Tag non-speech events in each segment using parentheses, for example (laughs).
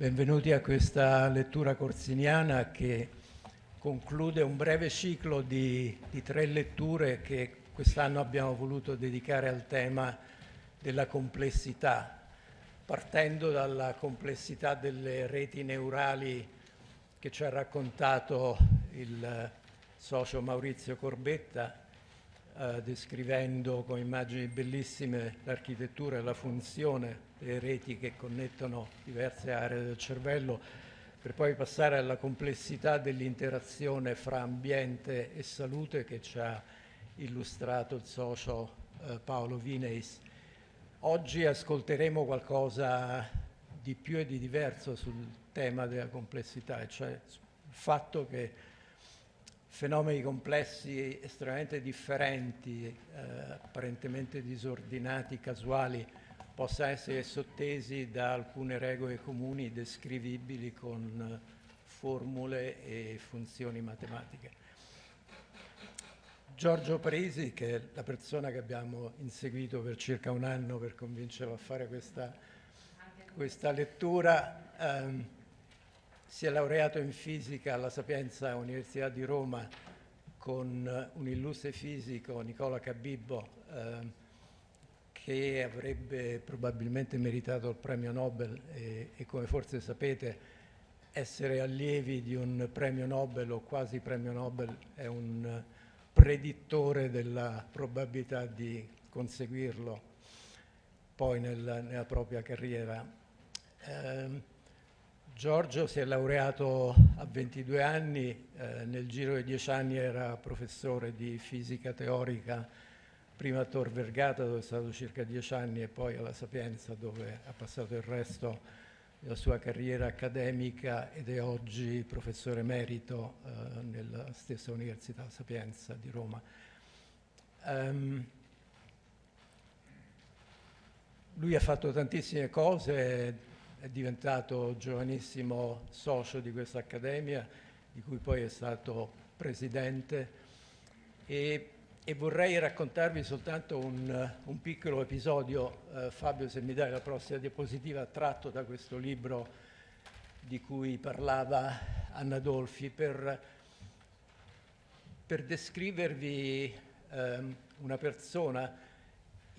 Benvenuti a questa lettura corsiniana che conclude un breve ciclo di, di, tre letture che quest'anno abbiamo voluto dedicare al tema della complessità, partendo dalla complessità delle reti neurali che ci ha raccontato il socio Maurizio Corbetta eh, descrivendo con immagini bellissime l'architettura e la funzione delle reti che connettono diverse aree del cervello, per poi passare alla complessità dell'interazione fra ambiente e salute che ci ha illustrato il socio eh, Paolo Vineis. Oggi ascolteremo qualcosa di più e di diverso sul tema della complessità, cioè il fatto che fenomeni complessi estremamente differenti, eh, apparentemente disordinati, casuali, possa essere sottesi da alcune regole comuni descrivibili con eh, formule e funzioni matematiche. Giorgio Parisi, che è la persona che abbiamo inseguito per circa un anno per convincerlo a fare questa, questa lettura, ehm, si è laureato in fisica alla Sapienza Università di Roma con eh, un illustre fisico, Nicola Cabibbo, eh, che avrebbe probabilmente meritato il premio Nobel e, e, come forse sapete essere allievi di un premio Nobel o quasi premio Nobel è un predittore della probabilità di conseguirlo poi nel, nella propria carriera. Eh, Giorgio si è laureato a 22 anni, eh, nel giro di 10 anni era professore di fisica teorica, prima a Tor Vergata dove è stato circa 10 anni e poi alla Sapienza dove ha passato il resto della sua carriera accademica ed è oggi professore emerito eh, nella stessa Università Sapienza di Roma. Um, lui ha fatto tantissime cose, è diventato giovanissimo socio di questa accademia, di cui poi è stato presidente. E, e vorrei raccontarvi soltanto un, un piccolo episodio, eh, Fabio se mi dai la prossima diapositiva, tratto da questo libro di cui parlava Anna Dolfi, per, per descrivervi eh, una persona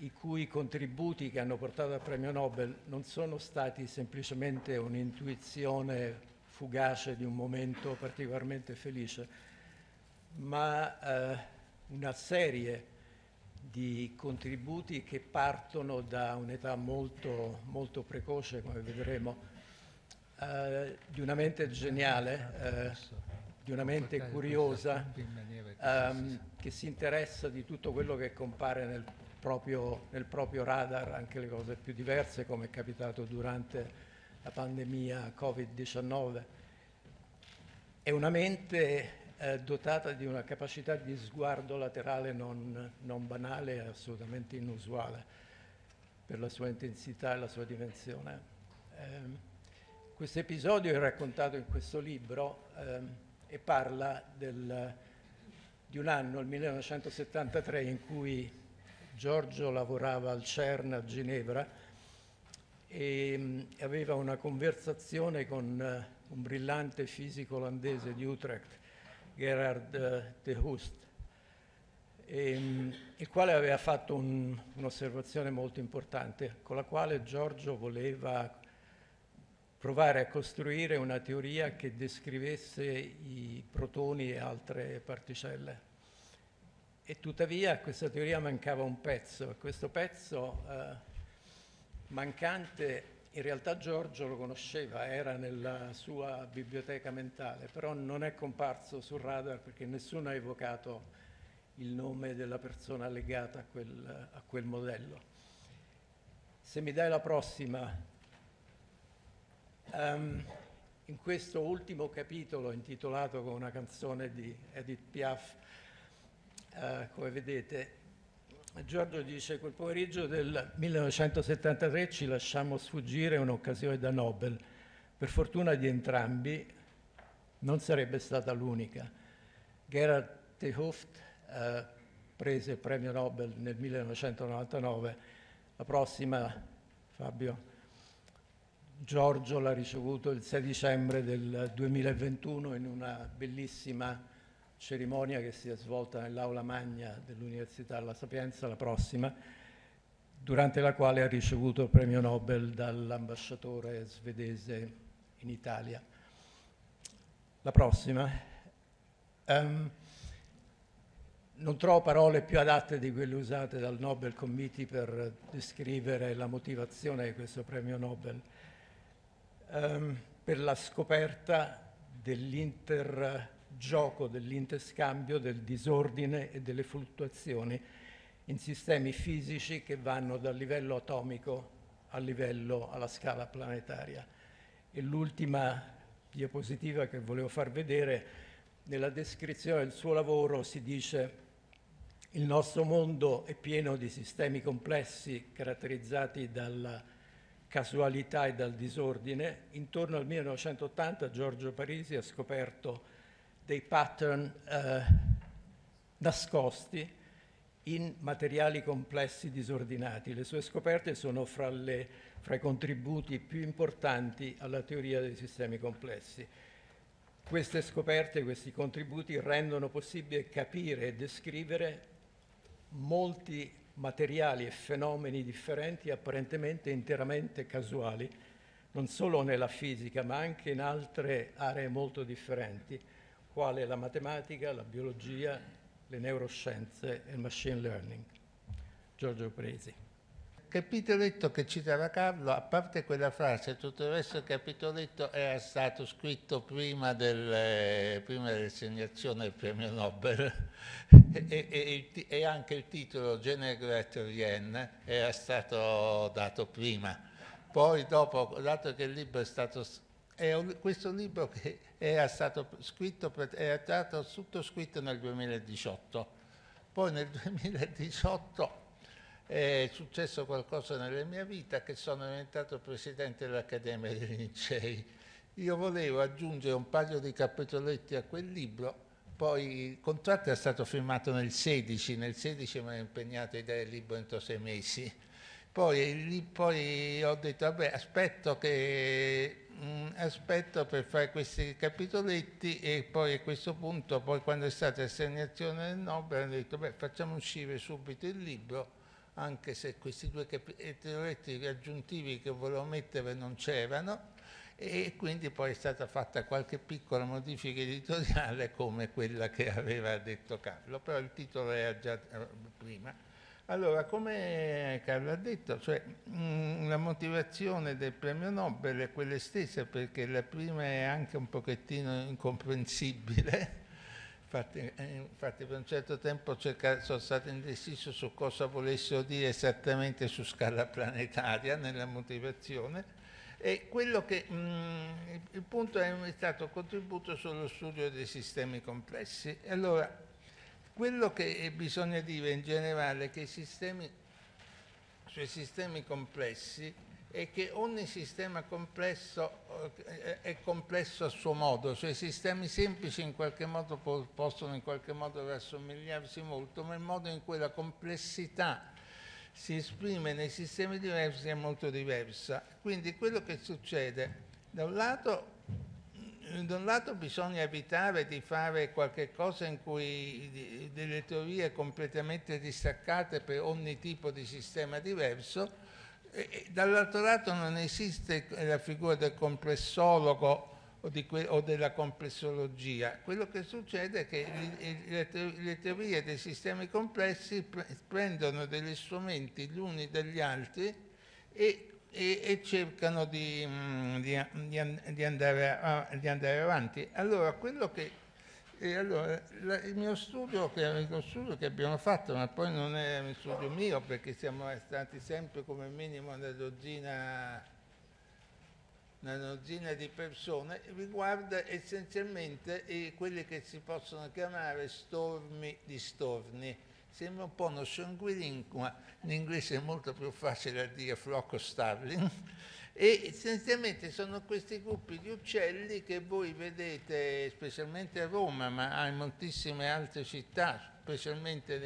i cui contributi che hanno portato al premio Nobel non sono stati semplicemente un'intuizione fugace di un momento particolarmente felice, ma eh, una serie di contributi che partono da un'età molto, molto precoce, come vedremo, eh, di una mente geniale, eh, di una mente curiosa, ehm, che si interessa di tutto quello che compare nel proprio, nel proprio radar anche le cose più diverse, come è capitato durante la pandemia Covid-19. È una mente eh, dotata di una capacità di sguardo laterale non, non banale assolutamente inusuale per la sua intensità e la sua dimensione. Eh, questo episodio è raccontato in questo libro eh, e parla del, di un anno, il 1973, in cui Giorgio lavorava al CERN a Ginevra e mm, aveva una conversazione con eh, un brillante fisico olandese di Utrecht, Gerard eh, de Hoost, mm, il quale aveva fatto un, un'osservazione molto importante, con la quale Giorgio voleva provare a costruire una teoria che descrivesse i protoni e altre particelle e tuttavia a questa teoria mancava un pezzo e questo pezzo eh, mancante in realtà Giorgio lo conosceva, era nella sua biblioteca mentale, però non è comparso sul radar perché nessuno ha evocato il nome della persona legata a quel, a quel modello. Se mi dai la prossima, um, in questo ultimo capitolo intitolato con una canzone di Edith Piaf, eh, come vedete, Giorgio dice quel pomeriggio del 1973 ci lasciamo sfuggire un'occasione da Nobel. Per fortuna di entrambi non sarebbe stata l'unica. Gerhard Tehoft eh, prese il premio Nobel nel 1999, la prossima, Fabio, Giorgio l'ha ricevuto il 6 dicembre del 2021 in una bellissima cerimonia che si è svolta nell'aula magna dell'Università della Sapienza, la prossima, durante la quale ha ricevuto il premio Nobel dall'ambasciatore svedese in Italia. La prossima. Um, non trovo parole più adatte di quelle usate dal Nobel Committee per descrivere la motivazione di questo premio Nobel, um, per la scoperta dell'inter gioco dell'interscambio, del disordine e delle fluttuazioni in sistemi fisici che vanno dal livello atomico al livello alla scala planetaria. E l'ultima diapositiva che volevo far vedere, nella descrizione del suo lavoro si dice il nostro mondo è pieno di sistemi complessi caratterizzati dalla casualità e dal disordine. Intorno al 1980 Giorgio Parisi ha scoperto dei pattern eh, nascosti in materiali complessi disordinati. Le sue scoperte sono fra, le, fra, i contributi più importanti alla teoria dei sistemi complessi. Queste scoperte, questi contributi rendono possibile capire e descrivere molti materiali e fenomeni differenti apparentemente interamente casuali, non solo nella fisica ma anche in altre aree molto differenti quale la matematica, la biologia, le neuroscienze e il machine learning. Giorgio Presi. Capitoletto che citava Carlo, a parte quella frase, tutto il resto del Capitoletto era stato scritto prima, del, prima dell'assegnazione del premio Nobel e, e, e, anche il titolo Genere Graterien era stato dato prima. Poi dopo, dato che il libro è stato è un, questo è un libro che era stato scritto, era stato sottoscritto nel 2018, poi nel 2018 (laughs) è successo qualcosa nella mia vita che sono diventato presidente dell'Accademia dei Lincei. Io volevo aggiungere un paio di capitoletti a quel libro, poi il contratto è stato firmato nel 16, nel 16 mi ero impegnato a dare il libro entro sei mesi. Poi, poi ho detto, vabbè, aspetto che mh, mm, aspetto per fare questi capitoletti e poi a questo punto, poi quando è stata l'assegnazione del Nobel, hanno detto beh, facciamo uscire subito il libro, anche se questi due capitoletti aggiuntivi che volevo mettere non c'erano e quindi poi è stata fatta qualche piccola modifica editoriale come quella che aveva detto Carlo, però il titolo era già eh, prima. Allora, come Carlo ha detto, cioè, mh, mm, la motivazione del premio Nobel è quella stessa perché la prima è anche un pochettino incomprensibile. (laughs) Infatti, eh, infatti per un certo tempo cercato, sono stato indeciso su cosa volessero dire esattamente su scala planetaria nella motivazione. E quello che mh, mm, il punto è stato il contributo sullo studio dei sistemi complessi. Allora, quello che eh, bisogna dire in generale è che sistemi, sui sistemi complessi è che ogni sistema complesso eh, è complesso a suo modo, cioè i sistemi semplici in qualche modo possono in qualche modo rassomigliarsi molto, ma il modo in cui la complessità si esprime nei sistemi diversi è molto diversa. Quindi quello che succede, da un lato eh, da un lato bisogna evitare di fare qualche cosa in cui delle teorie completamente distaccate per ogni tipo di sistema diverso, dall'altro lato non esiste la figura del compressologo o, que- o della compressologia. Quello che succede è che le, te- le teorie dei sistemi complessi pre- prendono degli strumenti gli uni dagli altri e e, cercano di, mm, di, di, andare di, andare avanti. Allora, quello che, allora, la, il mio studio che, lo studio che abbiamo fatto, ma poi non è un studio mio perché siamo stati sempre come minimo una dozzina, una dozzina di persone, riguarda essenzialmente eh, quelli che si possono chiamare stormi di storni Sembra un po' uno sanguilinco, ma in inglese è molto più facile a dire flocco starling. E essenzialmente sono questi gruppi di uccelli che voi vedete specialmente a Roma, ma in moltissime altre città, specialmente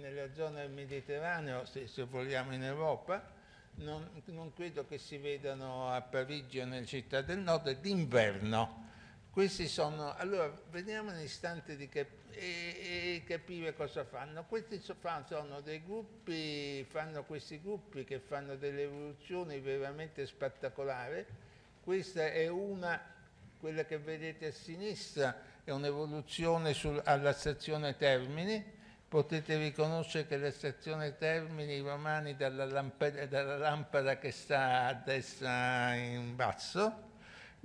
nella zona del Mediterraneo, se, se vogliamo in Europa. Non, non, credo che si vedano a Parigi o nelle città del nord, è d'inverno. Questi sono, allora vediamo un istante di capire e, e, capire cosa fanno. Questi sono dei gruppi, fanno questi gruppi che fanno delle evoluzioni veramente spettacolari. Questa è una, quella che vedete a sinistra, è un'evoluzione alla stazione Termini. Potete riconoscere che la stazione Termini, i romani, dalla, lampada, dalla lampada che sta a destra in basso,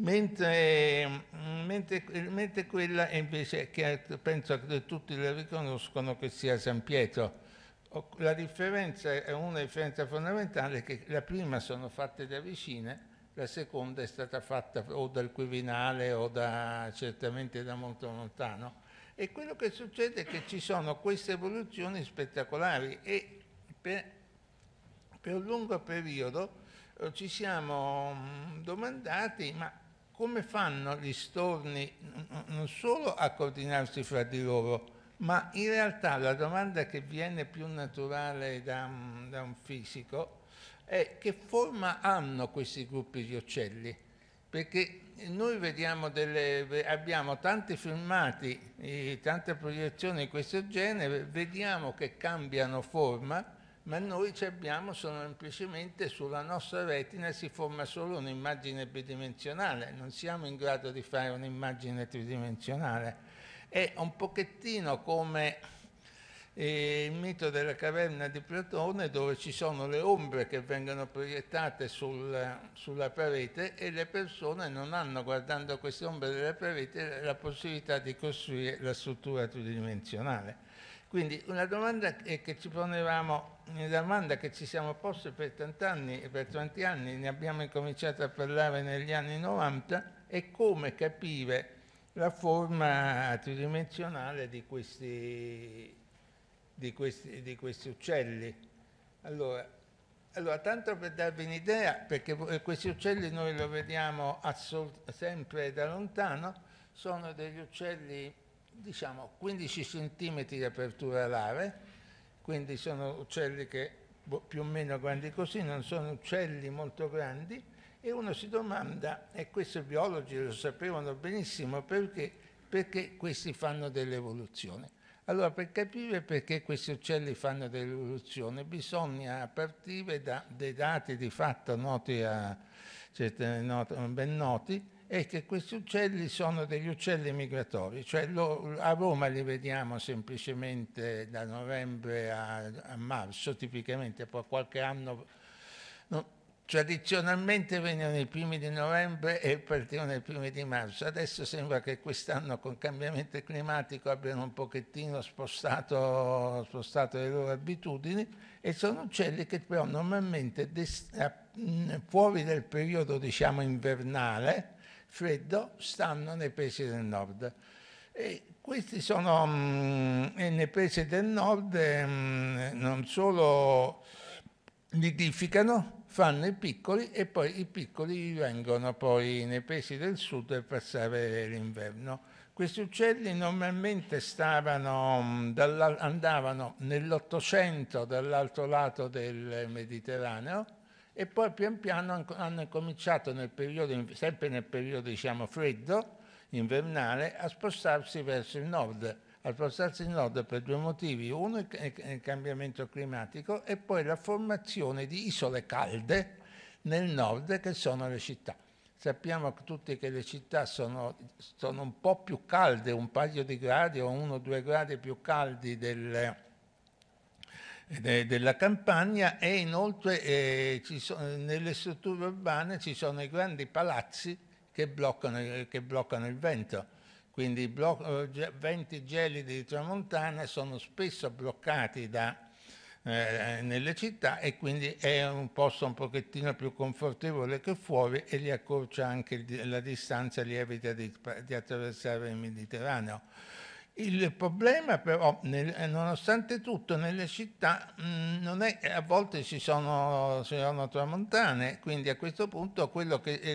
Mentre, mm, mentre, mentre quella invece che penso che tutti la riconoscono che sia San Pietro. La differenza è una differenza fondamentale che la prima sono fatte da vicine, la seconda è stata fatta o dal Quirinale o da, certamente da molto lontano. E quello che succede è che ci sono queste evoluzioni spettacolari e per, per un lungo periodo eh, ci siamo mm, domandati ma come fanno gli storni non solo a coordinarsi fra di loro, ma in realtà la domanda che viene più naturale da un, da un fisico è che forma hanno questi gruppi di uccelli? Perché noi delle, abbiamo tanti filmati, eh, tante proiezioni di questo genere, vediamo che cambiano forma, ma noi ci abbiamo semplicemente sulla nostra retina si forma solo un'immagine bidimensionale, non siamo in grado di fare un'immagine tridimensionale. È un pochettino come eh, il mito della caverna di Platone dove ci sono le ombre che vengono proiettate sul, sulla parete e le persone non hanno, guardando queste ombre della parete, la possibilità di costruire la struttura tridimensionale. Quindi una domanda che ci ponevamo domanda che ci siamo posti per tant'anni e per tanti anni, ne abbiamo incominciato a parlare negli anni 90, è come capire la forma tridimensionale di questi, di questi, di questi uccelli. Allora, allora, tanto per darvi un'idea, perché questi uccelli noi lo vediamo sempre da lontano, sono degli uccelli diciamo 15 cm di apertura alare, quindi sono uccelli che boh, più o meno grandi così, non sono uccelli molto grandi e uno si domanda, e questi biologi lo sapevano benissimo, perché, perché questi fanno dell'evoluzione. Allora, per capire perché questi uccelli fanno dell'evoluzione, bisogna partire da dei dati di fatto noti a, cioè, ben noti, è che questi uccelli sono degli uccelli migratori, cioè lo, a Roma li vediamo semplicemente da novembre a, a marzo, tipicamente poi qualche anno, no, tradizionalmente venivano i primi di novembre e partivano i primi di marzo, adesso sembra che quest'anno con il cambiamento climatico abbiano un pochettino spostato, spostato le loro abitudini e sono uccelli che però normalmente fuori dal periodo diciamo invernale, freddo stanno nei paesi del nord. E questi sono mh, mm, nei paesi del nord mh, mm, non solo nidificano, fanno i piccoli e poi i piccoli vengono poi nei paesi del sud per passare l'inverno. Questi uccelli normalmente stavano, mm, andavano nell'Ottocento dall'altro lato del Mediterraneo e poi pian piano hanno cominciato nel periodo, sempre nel periodo diciamo, freddo, invernale, a spostarsi verso il nord, a spostarsi il nord per due motivi, uno il cambiamento climatico e poi la formazione di isole calde nel nord che sono le città. Sappiamo tutti che le città sono, sono un po' più calde, un paio di gradi o uno o due gradi più caldi del, della campagna e inoltre eh, so, nelle strutture urbane ci sono i grandi palazzi che bloccano, eh, che bloccano il vento. Quindi i blo- eh, venti gelidi di tramontana sono spesso bloccati da, eh, eh, nelle città e quindi è un posto un pochettino più confortevole che fuori e li accorcia anche la distanza, li evita di, di attraversare il Mediterraneo. Il problema però, nel, nonostante tutto, nelle città mh, mm, è, a volte ci sono, ci sono, tramontane, quindi a questo punto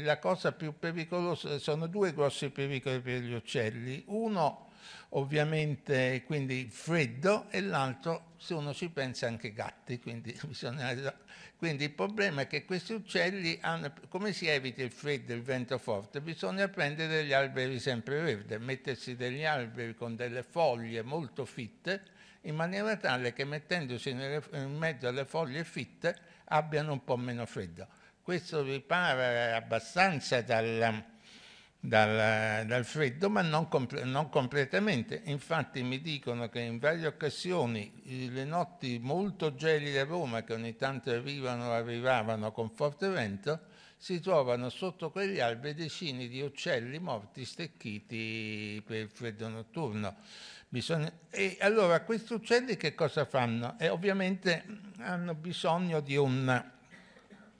la cosa più pericolosa, sono due grossi pericoli per gli uccelli. Uno ovviamente quindi freddo e l'altro se uno ci pensa anche gatti, quindi, (laughs) bisogna... quindi il problema è che questi uccelli hanno, come si evita il freddo e il vento forte? Bisogna prendere degli alberi sempreverde, mettersi degli alberi con delle foglie molto fitte, in maniera tale che mettendosi nelle, in mezzo alle foglie fitte abbiano un po' meno freddo. Questo ripara abbastanza dal dal, dal freddo, ma non, comple- non, completamente. Infatti mi dicono che in varie occasioni eh, le notti molto gelide a Roma, che ogni tanto arrivano arrivavano con forte vento, si trovano sotto quegli alberi decine di uccelli morti stecchiti per il freddo notturno. Bisogna... E allora questi uccelli che cosa fanno? E ovviamente mm, hanno bisogno di un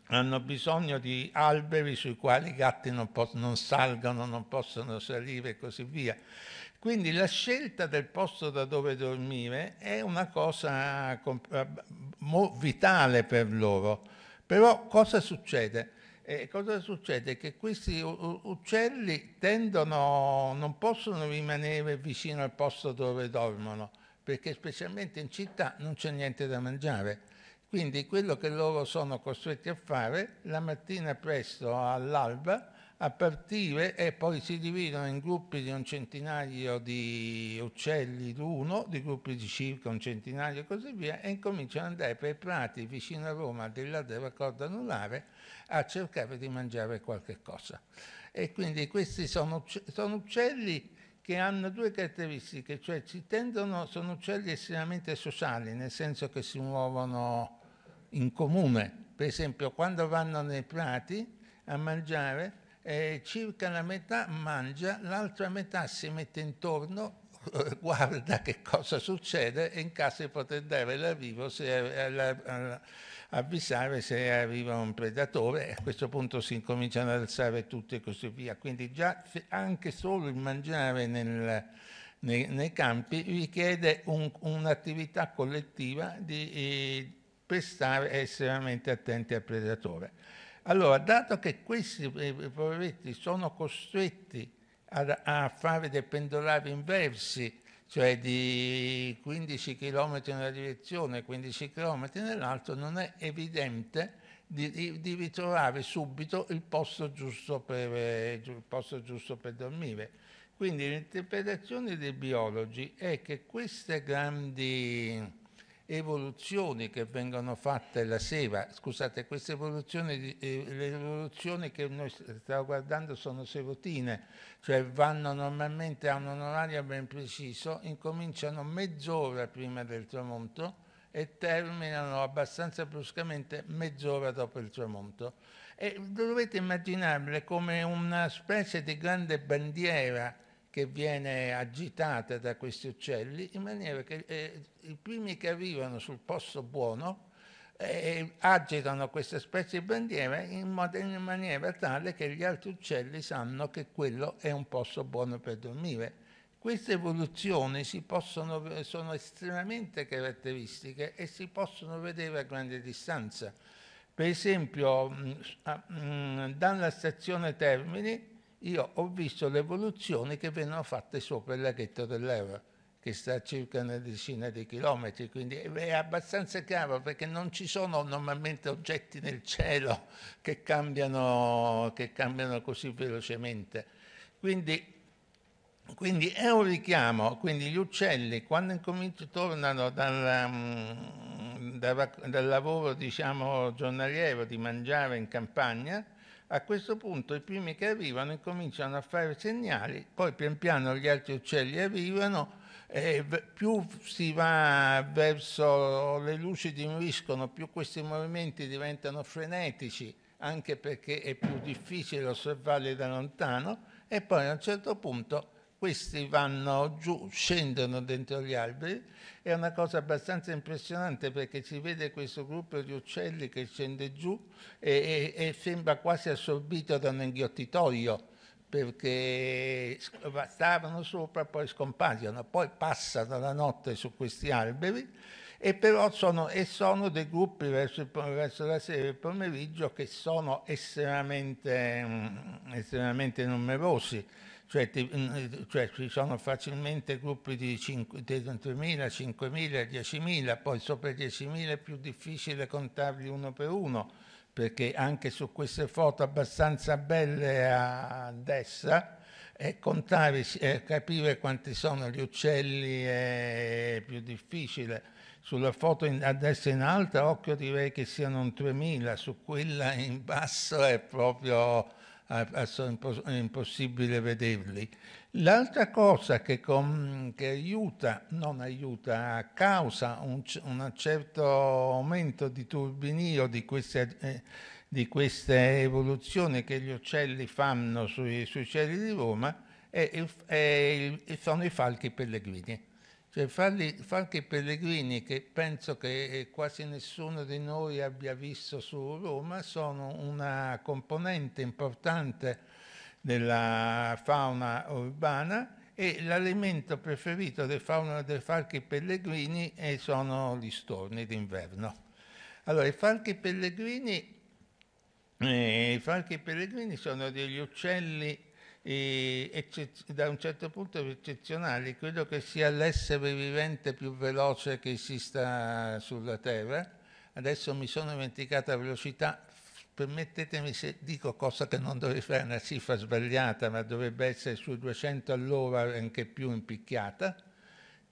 hanno bisogno di alberi sui quali i gatti non, non salgano, non possono salire e così via. Quindi la scelta del posto da dove dormire è una cosa eh, vitale per loro. Però cosa succede? Eh, cosa succede? Che questi uccelli tendono, non possono rimanere vicino al posto dove dormono, perché specialmente in città non c'è niente da mangiare. Quindi quello che loro sono costretti a fare la mattina presto all'alba a partire e poi si dividono in gruppi di un centinaio di uccelli l'uno, di gruppi di circa un centinaio e così via, e incominciano ad andare per i prati vicino a Roma, al di là del raccordo anulare, a cercare di mangiare qualche cosa. E quindi questi sono, sono uccelli che hanno due caratteristiche, cioè tendono, sono uccelli estremamente sociali, nel senso che si muovono in comune. Per esempio, quando vanno nei prati a mangiare, eh, circa la metà mangia, l'altra metà si mette intorno, (laughs) guarda che cosa succede e in caso di poter dare l'arrivo, se, la, la, avvisare se arriva un predatore a questo punto si incominciano ad alzare tutto e così via. Quindi già anche solo il mangiare nel, nei, nei, campi richiede un, un'attività collettiva di... Eh, per stare estremamente attenti al predatore. Allora, dato che questi eh, eh, poveretti sono costretti a, a fare dei pendolari inversi, cioè di 15 km in una direzione e 15 km nell'altro, non è evidente di, di, ritrovare subito il posto, per, eh, il posto giusto per dormire. Quindi l'interpretazione dei biologi è che queste grandi evoluzioni che vengono fatte la sera, scusate, queste evoluzioni, eh, le evoluzioni che noi stiamo guardando sono serotine, cioè vanno normalmente a un orario ben preciso, incominciano mezz'ora prima del tramonto e terminano abbastanza bruscamente mezz'ora dopo il tramonto. E dovete immaginarle come una specie di grande bandiera che viene agitata da questi uccelli, in maniera che eh, i primi che arrivano sul posto buono eh, agitano questa specie di bandiera in, mod- in maniera tale che gli altri uccelli sanno che quello è un posto buono per dormire. Queste evoluzioni possono, sono estremamente caratteristiche e si possono vedere a grande distanza. Per esempio, mm, ah, mm, dalla stazione Termini io ho visto le evoluzioni che vengono fatte sopra il laghetto dell'Eva, che sta a circa una decina di chilometri, quindi è abbastanza chiaro perché non ci sono normalmente oggetti nel cielo che cambiano, che cambiano così velocemente. Quindi, quindi, è un richiamo, quindi gli uccelli quando tornano dal, mm, dal, dal lavoro diciamo, giornaliero di mangiare in campagna, a questo punto i primi che arrivano cominciano a fare segnali, poi pian piano gli altri uccelli arrivano e più si va verso le luci diminuiscono, più questi movimenti diventano frenetici, anche perché è più difficile osservarli da lontano e poi a un certo punto questi vanno giù, scendono dentro gli alberi, è una cosa abbastanza impressionante perché si vede questo gruppo di uccelli che scende giù e, e, e sembra quasi assorbito da un inghiottitoio perché stavano sopra, poi scompaiono, poi passano la notte su questi alberi e però sono, e sono dei gruppi verso, verso, la sera e il pomeriggio che sono estremamente, mm, estremamente numerosi cioè, mm, eh, cioè, ci sono facilmente gruppi di 5, 3.000, 5.000, 10.000, poi sopra 10.000 è più difficile contarli uno per uno, perché anche su queste foto abbastanza belle a destra, e contare, e capire quanti sono gli uccelli è più difficile. Sulla foto a destra in alta, occhio direi che siano un 3.000, su quella in basso è proprio è impossibile vederli. L'altra cosa che, con, che, aiuta, non aiuta, causa un, un certo aumento di turbinio di queste, eh, di queste, evoluzioni che gli uccelli fanno sui, sui cieli di Roma è, è, sono i falchi pellegrini cioè farli, anche pellegrini che penso che eh, quasi nessuno di noi abbia visto su Roma sono una componente importante della fauna urbana e l'alimento preferito dei, fauna, dei falchi pellegrini eh, sono gli storni d'inverno. Allora, i falchi pellegrini, eh, i falchi pellegrini sono degli uccelli e, da un certo punto eccezionali, credo che sia l'essere vivente più veloce che esista sulla Terra. Adesso mi sono dimenticata la velocità, permettetemi se dico cosa che non dovrei fare, è una cifra sbagliata, ma dovrebbe essere sui 200 all'ora, anche più impicchiata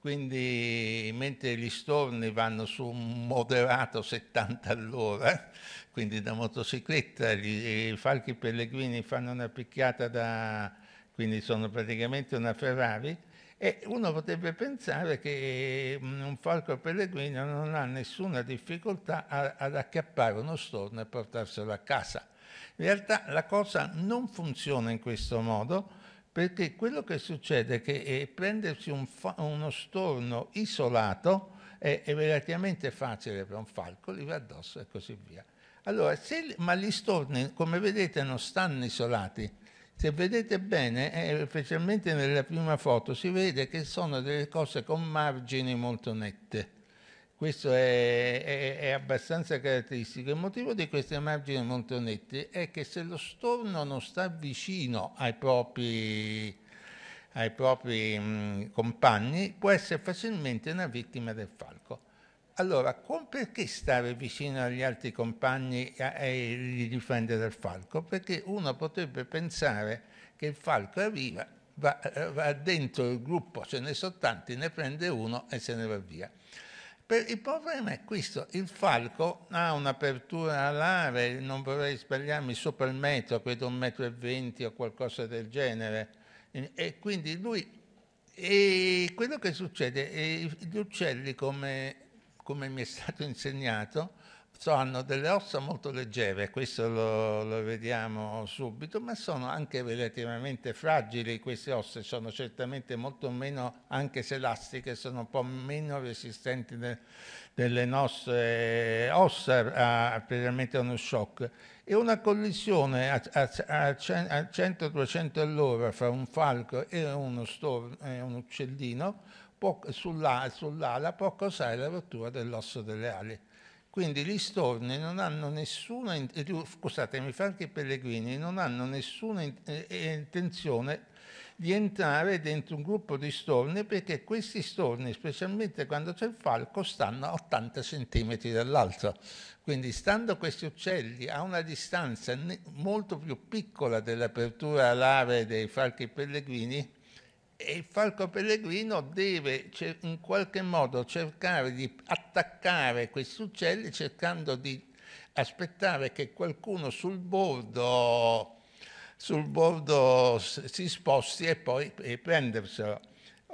quindi mentre gli storni vanno su un moderato 70 all'ora, quindi da motocicletta, gli, i falchi pellegrini fanno una picchiata da... quindi sono praticamente una Ferrari, e uno potrebbe pensare che mm, un falco pellegrino non ha nessuna difficoltà a, ad acchiappare uno storno e portarselo a casa. In realtà la cosa non funziona in questo modo, perché quello che succede è che eh, prendersi un uno storno isolato è, è, relativamente facile per un falco, li va addosso e così via. Allora, se, ma gli storni, come vedete, non stanno isolati. Se vedete bene, eh, specialmente nella prima foto, si vede che sono delle cose con margini molto nette. Questo è, è, è abbastanza caratteristico. Il motivo di queste margini montonette è che se lo storno non sta vicino ai propri, ai propri mh, mm, compagni, può essere facilmente una vittima del falco. Allora, con, perché stare vicino agli altri compagni e li difendere dal falco? Perché uno potrebbe pensare che il falco arriva, va, va dentro il gruppo, ce ne sono tanti, ne prende uno e se ne va via. Per il problema è questo, il falco ha un'apertura alare, non vorrei sbagliarmi, sopra il metro, credo un metro e venti o qualcosa del genere. E quindi lui... E quello che succede, gli uccelli, come, come mi è stato insegnato, so, hanno delle ossa molto leggere, questo lo, lo, vediamo subito, ma sono anche relativamente fragili queste ossa, sono certamente molto meno, anche se elastiche, sono un po' meno resistenti de, delle nostre ossa a, praticamente uno shock. E una collisione a, a, a 100-200 all'ora fra un falco e, uno storno, e un uccellino può, sull'ala, sull'ala può causare la rottura dell'osso delle ali. Quindi gli storni non hanno nessuna, scusatemi, Franchi Pellegrini non hanno nessuna intenzione di entrare dentro un gruppo di storni perché questi storni, specialmente quando c'è il falco, stanno a 80 cm dall'altro. Quindi stando questi uccelli a una distanza molto più piccola dell'apertura alare dei falchi pellegrini, e il Falco Pellegrino deve in qualche modo cercare di attaccare questi uccelli cercando di aspettare che qualcuno sul bordo, sul bordo si sposti e poi e prenderselo.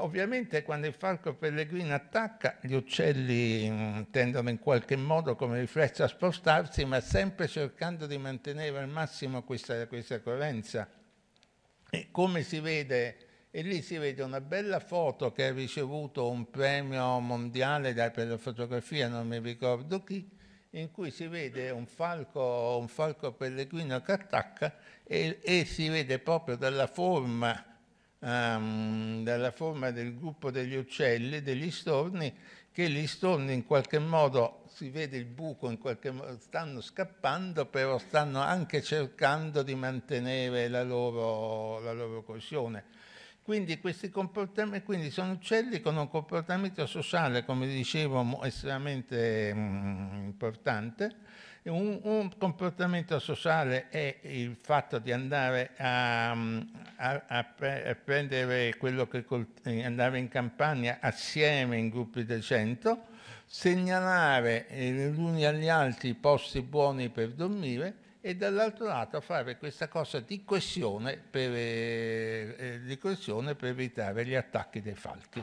Ovviamente quando il falco pellegrino attacca, gli uccelli mm, tendono in qualche modo come riflesso a spostarsi, ma sempre cercando di mantenere al massimo questa, questa coerenza. E come si vede e lì si vede una bella foto che ha ricevuto un premio mondiale per la fotografia, non mi ricordo chi, in cui si vede un falco, un falco pellegrino che attacca e, e si vede proprio dalla forma, um, dalla forma del gruppo degli uccelli, degli storni, che gli storni in qualche modo, si vede il buco in qualche modo, stanno scappando, però stanno anche cercando di mantenere la loro, la loro coesione quindi, quindi, sono uccelli con un comportamento sociale, come dicevo, estremamente mh, mm, importante. Un, un, comportamento sociale è il fatto di andare a, mm, a, a, prendere quello che colt- eh, andare in campagna assieme in gruppi del centro, segnalare eh, gli uni agli altri i posti buoni per dormire e dall'altro lato fare questa cosa di coesione per, eh, eh, di coesione per evitare gli attacchi dei falchi.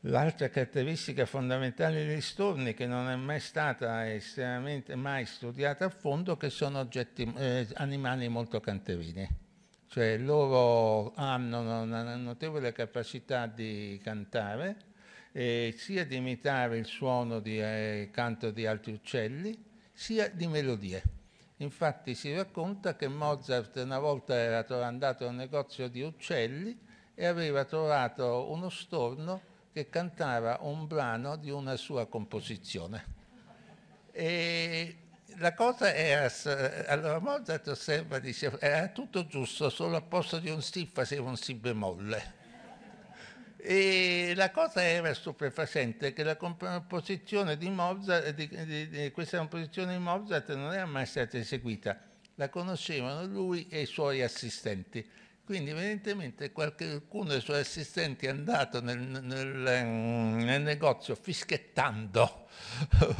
L'altra caratteristica fondamentale degli storni che non è mai stata estremamente mai studiata a fondo che sono oggetti, eh, animali molto canterini. Cioè loro hanno una notevole capacità di cantare, eh, sia di imitare il suono di eh, canto di altri uccelli, sia di melodie. Infatti si racconta che Mozart una volta era andato a un negozio di uccelli e aveva trovato uno storno che cantava un brano di una sua composizione. E la cosa era, allora Mozart osserva, diceva, era tutto giusto, solo al posto di un si faceva un si bemolle. E la cosa era stupefacente che la composizione di Mozart, di, di, di, questa composizione di Mozart non era mai stata eseguita, la conoscevano lui e i suoi assistenti. Quindi evidentemente qualcuno dei suoi assistenti è andato nel, nel, nel negozio fischiettando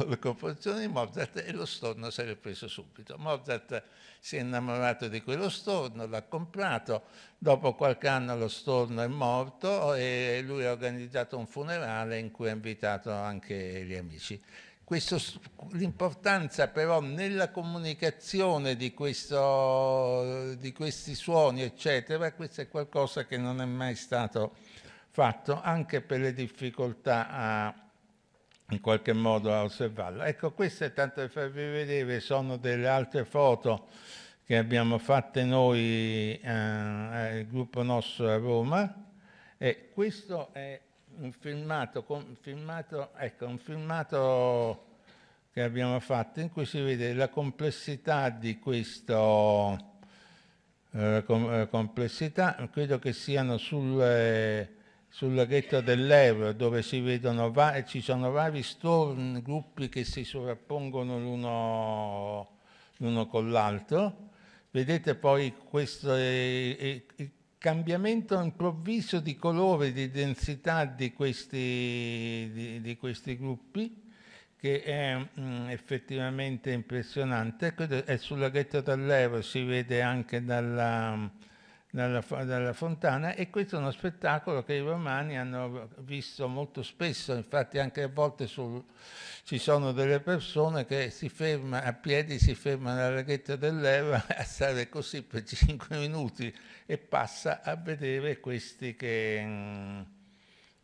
la (laughs) composizione di Mozart e lo storno si è preso subito. Mozart si è innamorato di quello storno, l'ha comprato, dopo qualche anno lo storno è morto e lui ha organizzato un funerale in cui ha invitato anche gli amici. Questo, l'importanza però nella comunicazione di, questo, di, questi suoni, eccetera, questo è qualcosa che non è mai stato fatto, anche per le difficoltà a, in qualche modo a osservarlo. Ecco, queste tanto per farvi vedere sono delle altre foto che abbiamo fatte noi, eh, il gruppo nostro a Roma, e questo è un filmato, con, filmato, ecco, un filmato che abbiamo fatto in cui si vede la complessità di questo eh, eh, complessità credo che siano sul, eh, sul ghetto dell'Euro dove si vedono va- ci sono vari storni, gruppi che si sovrappongono l'uno, l'uno con l'altro vedete poi questo, eh, cambiamento improvviso di colore, di densità di questi, di, di questi gruppi, che è mh, mm, effettivamente impressionante. Ecco, è sulla ghetta dall'Evo, si vede anche dalla dalla, dalla, fontana e questo è uno spettacolo che i romani hanno visto molto spesso, infatti anche a volte sul, ci sono delle persone che si ferma, a piedi si fermano alla laghetta dell'Eva (laughs) a stare così per cinque minuti e passa a vedere questi che... Mm,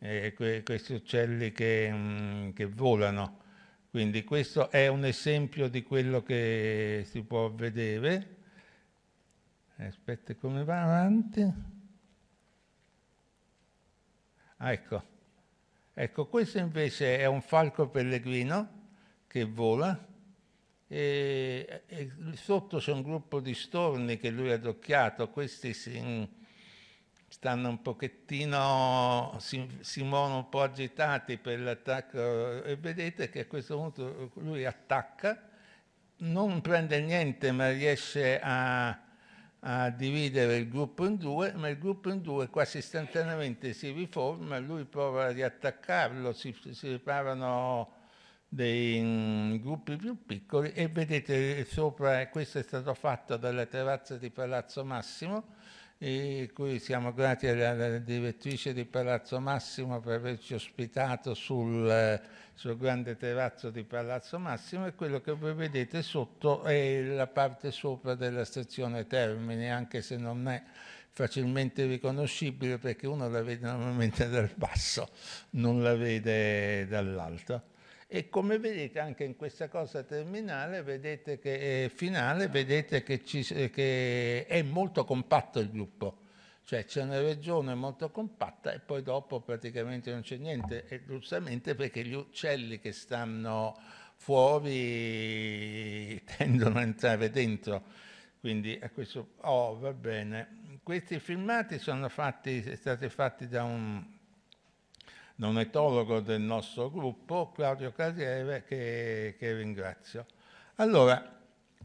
eh, que, questi uccelli che, mm, che, volano. Quindi questo è un esempio di quello che si può vedere. Eh, aspetta come va avanti. Ah, ecco. Ecco, questo invece è un falco pellegrino che vola e, e sotto c'è un gruppo di storni che lui ha adocchiato, questi si, mm, stanno un pochettino, si, si muovono un po' agitati per l'attacco e vedete che a questo punto lui attacca, non prende niente ma riesce a, a dividere il gruppo in due, ma il gruppo in due quasi istantaneamente si riforma, lui prova a riattaccarlo, si, preparano dei mm, gruppi più piccoli e vedete eh, sopra, eh, questo è stato fatto dalla terrazza di Palazzo Massimo, e cui siamo grati alla direttrice di Palazzo Massimo per averci ospitato sul, sul, grande terrazzo di Palazzo Massimo e quello che voi vedete sotto è la parte sopra della stazione Termini, anche se non è facilmente riconoscibile perché uno la vede normalmente dal basso, non la vede dall'alto e come vedete anche in questa cosa terminale, vedete che, eh, finale, vedete che, ci, eh, che è molto compatto il gruppo cioè c'è una regione molto compatta e poi dopo praticamente non c'è niente, e giustamente perché gli uccelli che stanno fuori (laughs) tendono a entrare dentro. Quindi a questo, oh va bene, questi filmati sono fatti, stati fatti da un non etologo del nostro gruppo, Claudio Casiere, che, che ringrazio. Allora,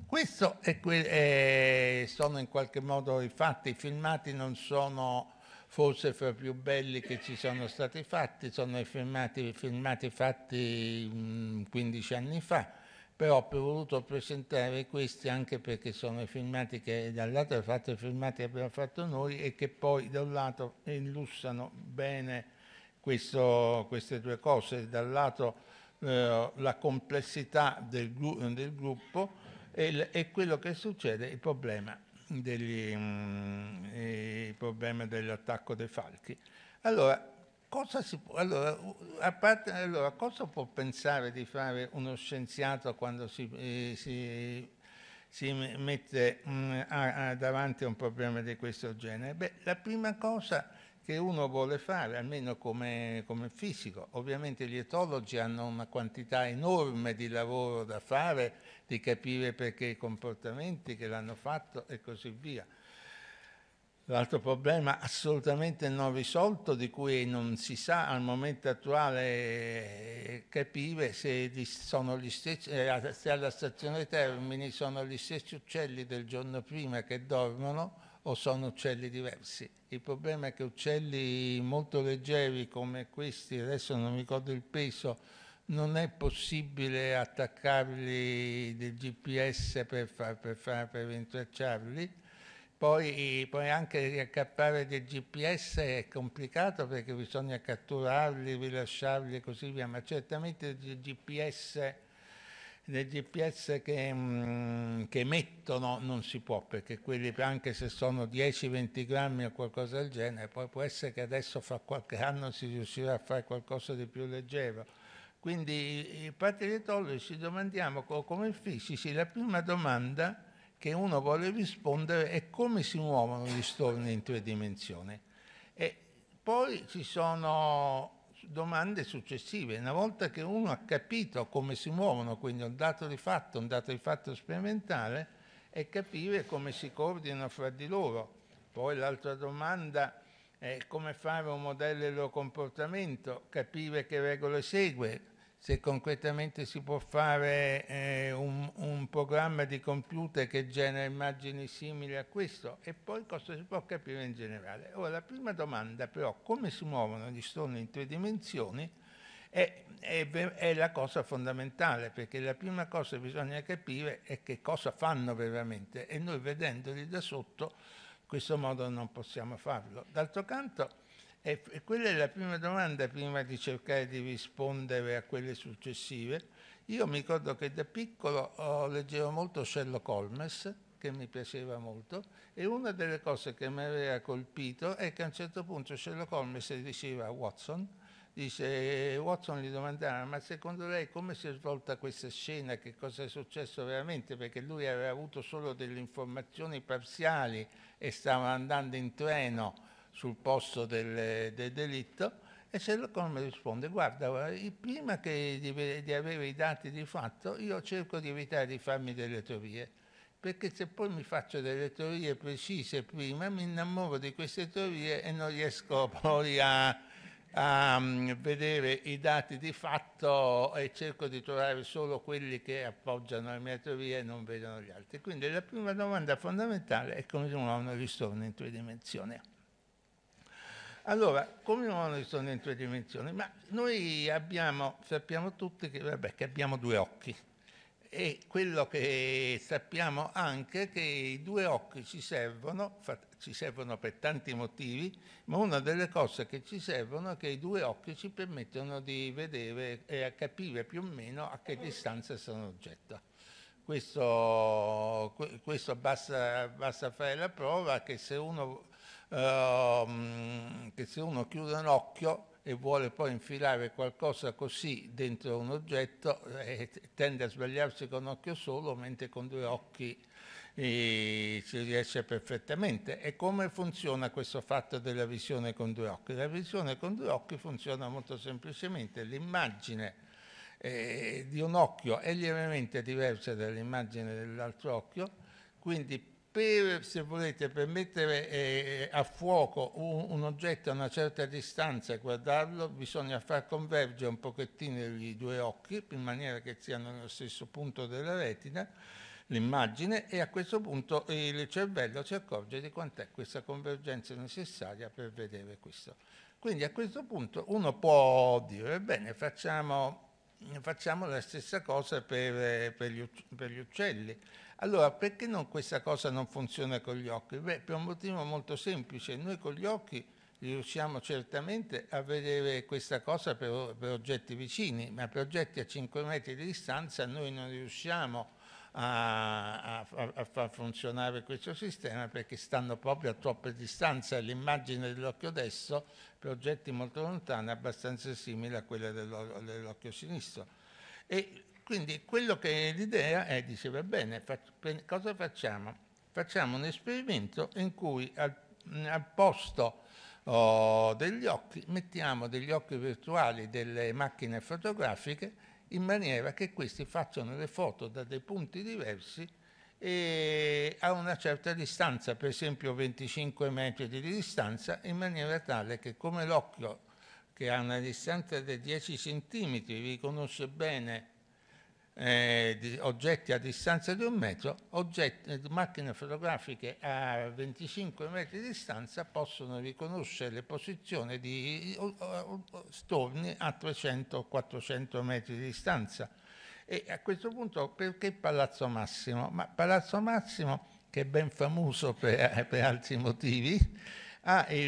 questi eh, sono in qualche modo i fatti, i filmati non sono forse fra i più belli che ci sono stati fatti, sono i filmati, filmati fatti mh, mm, 15 anni fa, però ho voluto presentare questi anche perché sono i filmati che dall'altro fatto i filmati che abbiamo fatto noi e che poi da un lato illustrano bene questo, queste due cose, dal lato eh, la complessità del, del gruppo e, e, quello che succede, il problema, degli, mh, mm, dell'attacco dei falchi. Allora, Cosa può, allora, parte, allora, cosa può pensare di fare uno scienziato quando si, eh, si, si mette mh, mm, a, a davanti a un problema di questo genere? Beh, la prima cosa è che uno vuole fare, almeno come, come, fisico. Ovviamente gli etologi hanno una quantità enorme di lavoro da fare, di capire perché i comportamenti che l'hanno fatto e così via. L'altro problema assolutamente non risolto, di cui non si sa al momento attuale capire se, gli stessi, eh, se alla stazione Termini sono gli stessi uccelli del giorno prima che dormono o sono uccelli diversi. Il problema è che uccelli molto leggeri come questi, adesso non mi ricordo il peso, non è possibile attaccarli del GPS per, far, per, far, per intracciarli. Poi, poi, anche riaccappare del GPS è complicato perché bisogna catturarli, rilasciarli e così via, ma certamente il GPS le GPS che, mm, che, emettono non si può, perché quelli anche se sono 10-20 grammi o qualcosa del genere, poi può essere che adesso fra qualche anno si riuscirà a fare qualcosa di più leggero. Quindi i patriotologi ci domandiamo come fisici, la prima domanda che uno vuole rispondere è come si muovono gli storni in tre dimensioni. E poi ci sono domande successive. Una volta che uno ha capito come si muovono, quindi un dato di fatto, un dato di fatto sperimentale, è capire come si coordinano fra di loro. Poi l'altra domanda è come fare un modello del loro comportamento, capire che regole segue, se concretamente si può fare eh, un, un, programma di computer che genera immagini simili a questo e poi cosa si può capire in generale. Ora la prima domanda però, come si muovono gli storni in tre dimensioni, è, è, è la cosa fondamentale, perché la prima cosa che bisogna capire è che cosa fanno veramente e noi vedendoli da sotto in questo modo non possiamo farlo. D'altro canto e, e quella è la prima domanda prima di cercare di rispondere a quelle successive. Io mi ricordo che da piccolo oh, leggevo molto Sherlock Holmes, che mi piaceva molto, e una delle cose che mi aveva colpito è che a un certo punto Sherlock Holmes diceva a Watson, dice Watson gli domandava ma secondo lei come si è svolta questa scena, che cosa è successo veramente, perché lui aveva avuto solo delle informazioni parziali e stava andando in treno sul posto del, del delitto e Sherlock mi risponde guarda eh, prima che di, di, avere i dati di fatto io cerco di evitare di farmi delle teorie perché se poi mi faccio delle teorie precise prima mi innamoro di queste teorie e non riesco (laughs) poi a, a mm, vedere i dati di fatto e cerco di trovare solo quelli che appoggiano le mie teorie e non vedono gli altri. Quindi la prima domanda fondamentale è come si muovono i ristorni in tre dimensioni. Allora, come noi sono in tre dimensioni? Ma noi abbiamo, sappiamo tutti che, vabbè, che abbiamo due occhi e quello che sappiamo anche è che i due occhi ci servono, ci servono per tanti motivi, ma una delle cose che ci servono è che i due occhi ci permettono di vedere e capire più o meno a che distanza sono oggetto. Questo, questo basta, basta, fare la prova che se uno Ehm, che se uno chiude un occhio e vuole poi infilare qualcosa così dentro un oggetto eh, tende a sbagliarsi con un occhio solo, mentre con due occhi eh, ci riesce perfettamente. E come funziona questo fatto della visione con due occhi? La visione con due occhi funziona molto semplicemente, l'immagine eh, di un occhio è lievemente diversa dall'immagine dell'altro occhio, quindi per, se volete, per mettere eh, eh, a fuoco un, un, oggetto a una certa distanza e guardarlo, bisogna far convergere un pochettino i due occhi in maniera che siano nello stesso punto della retina l'immagine e a questo punto il cervello si accorge di quant'è questa convergenza necessaria per vedere questo. Quindi a questo punto uno può dire, bene, facciamo, facciamo la stessa cosa per, eh, per, gli, per gli uccelli allora, perché non questa cosa non funziona con gli occhi? Beh, per un motivo molto semplice, noi con gli occhi riusciamo certamente a vedere questa cosa per, per oggetti vicini, ma per oggetti a 5 metri di distanza noi non riusciamo a, a, a far funzionare questo sistema perché stanno proprio a troppe distanze. L'immagine dell'occhio destro per oggetti molto lontani è abbastanza simile a quella dell'occhio sinistro. E quindi quello che l'idea è, dice, va bene, fac- cosa facciamo? Facciamo un esperimento in cui al, al posto oh, degli occhi mettiamo degli occhi virtuali delle macchine fotografiche in maniera che questi facciano le foto da dei punti diversi e a una certa distanza, per esempio 25 metri di distanza, in maniera tale che come l'occhio che a una distanza di 10 cm riconosce bene eh, di oggetti a distanza di un metro, oggetti, eh, macchine fotografiche a 25 metri di distanza possono riconoscere le posizioni di o, o, storni a 300-400 metri di distanza. E a questo punto perché Palazzo Massimo? Ma Palazzo Massimo, che è ben famoso per, per altri motivi, ha eh,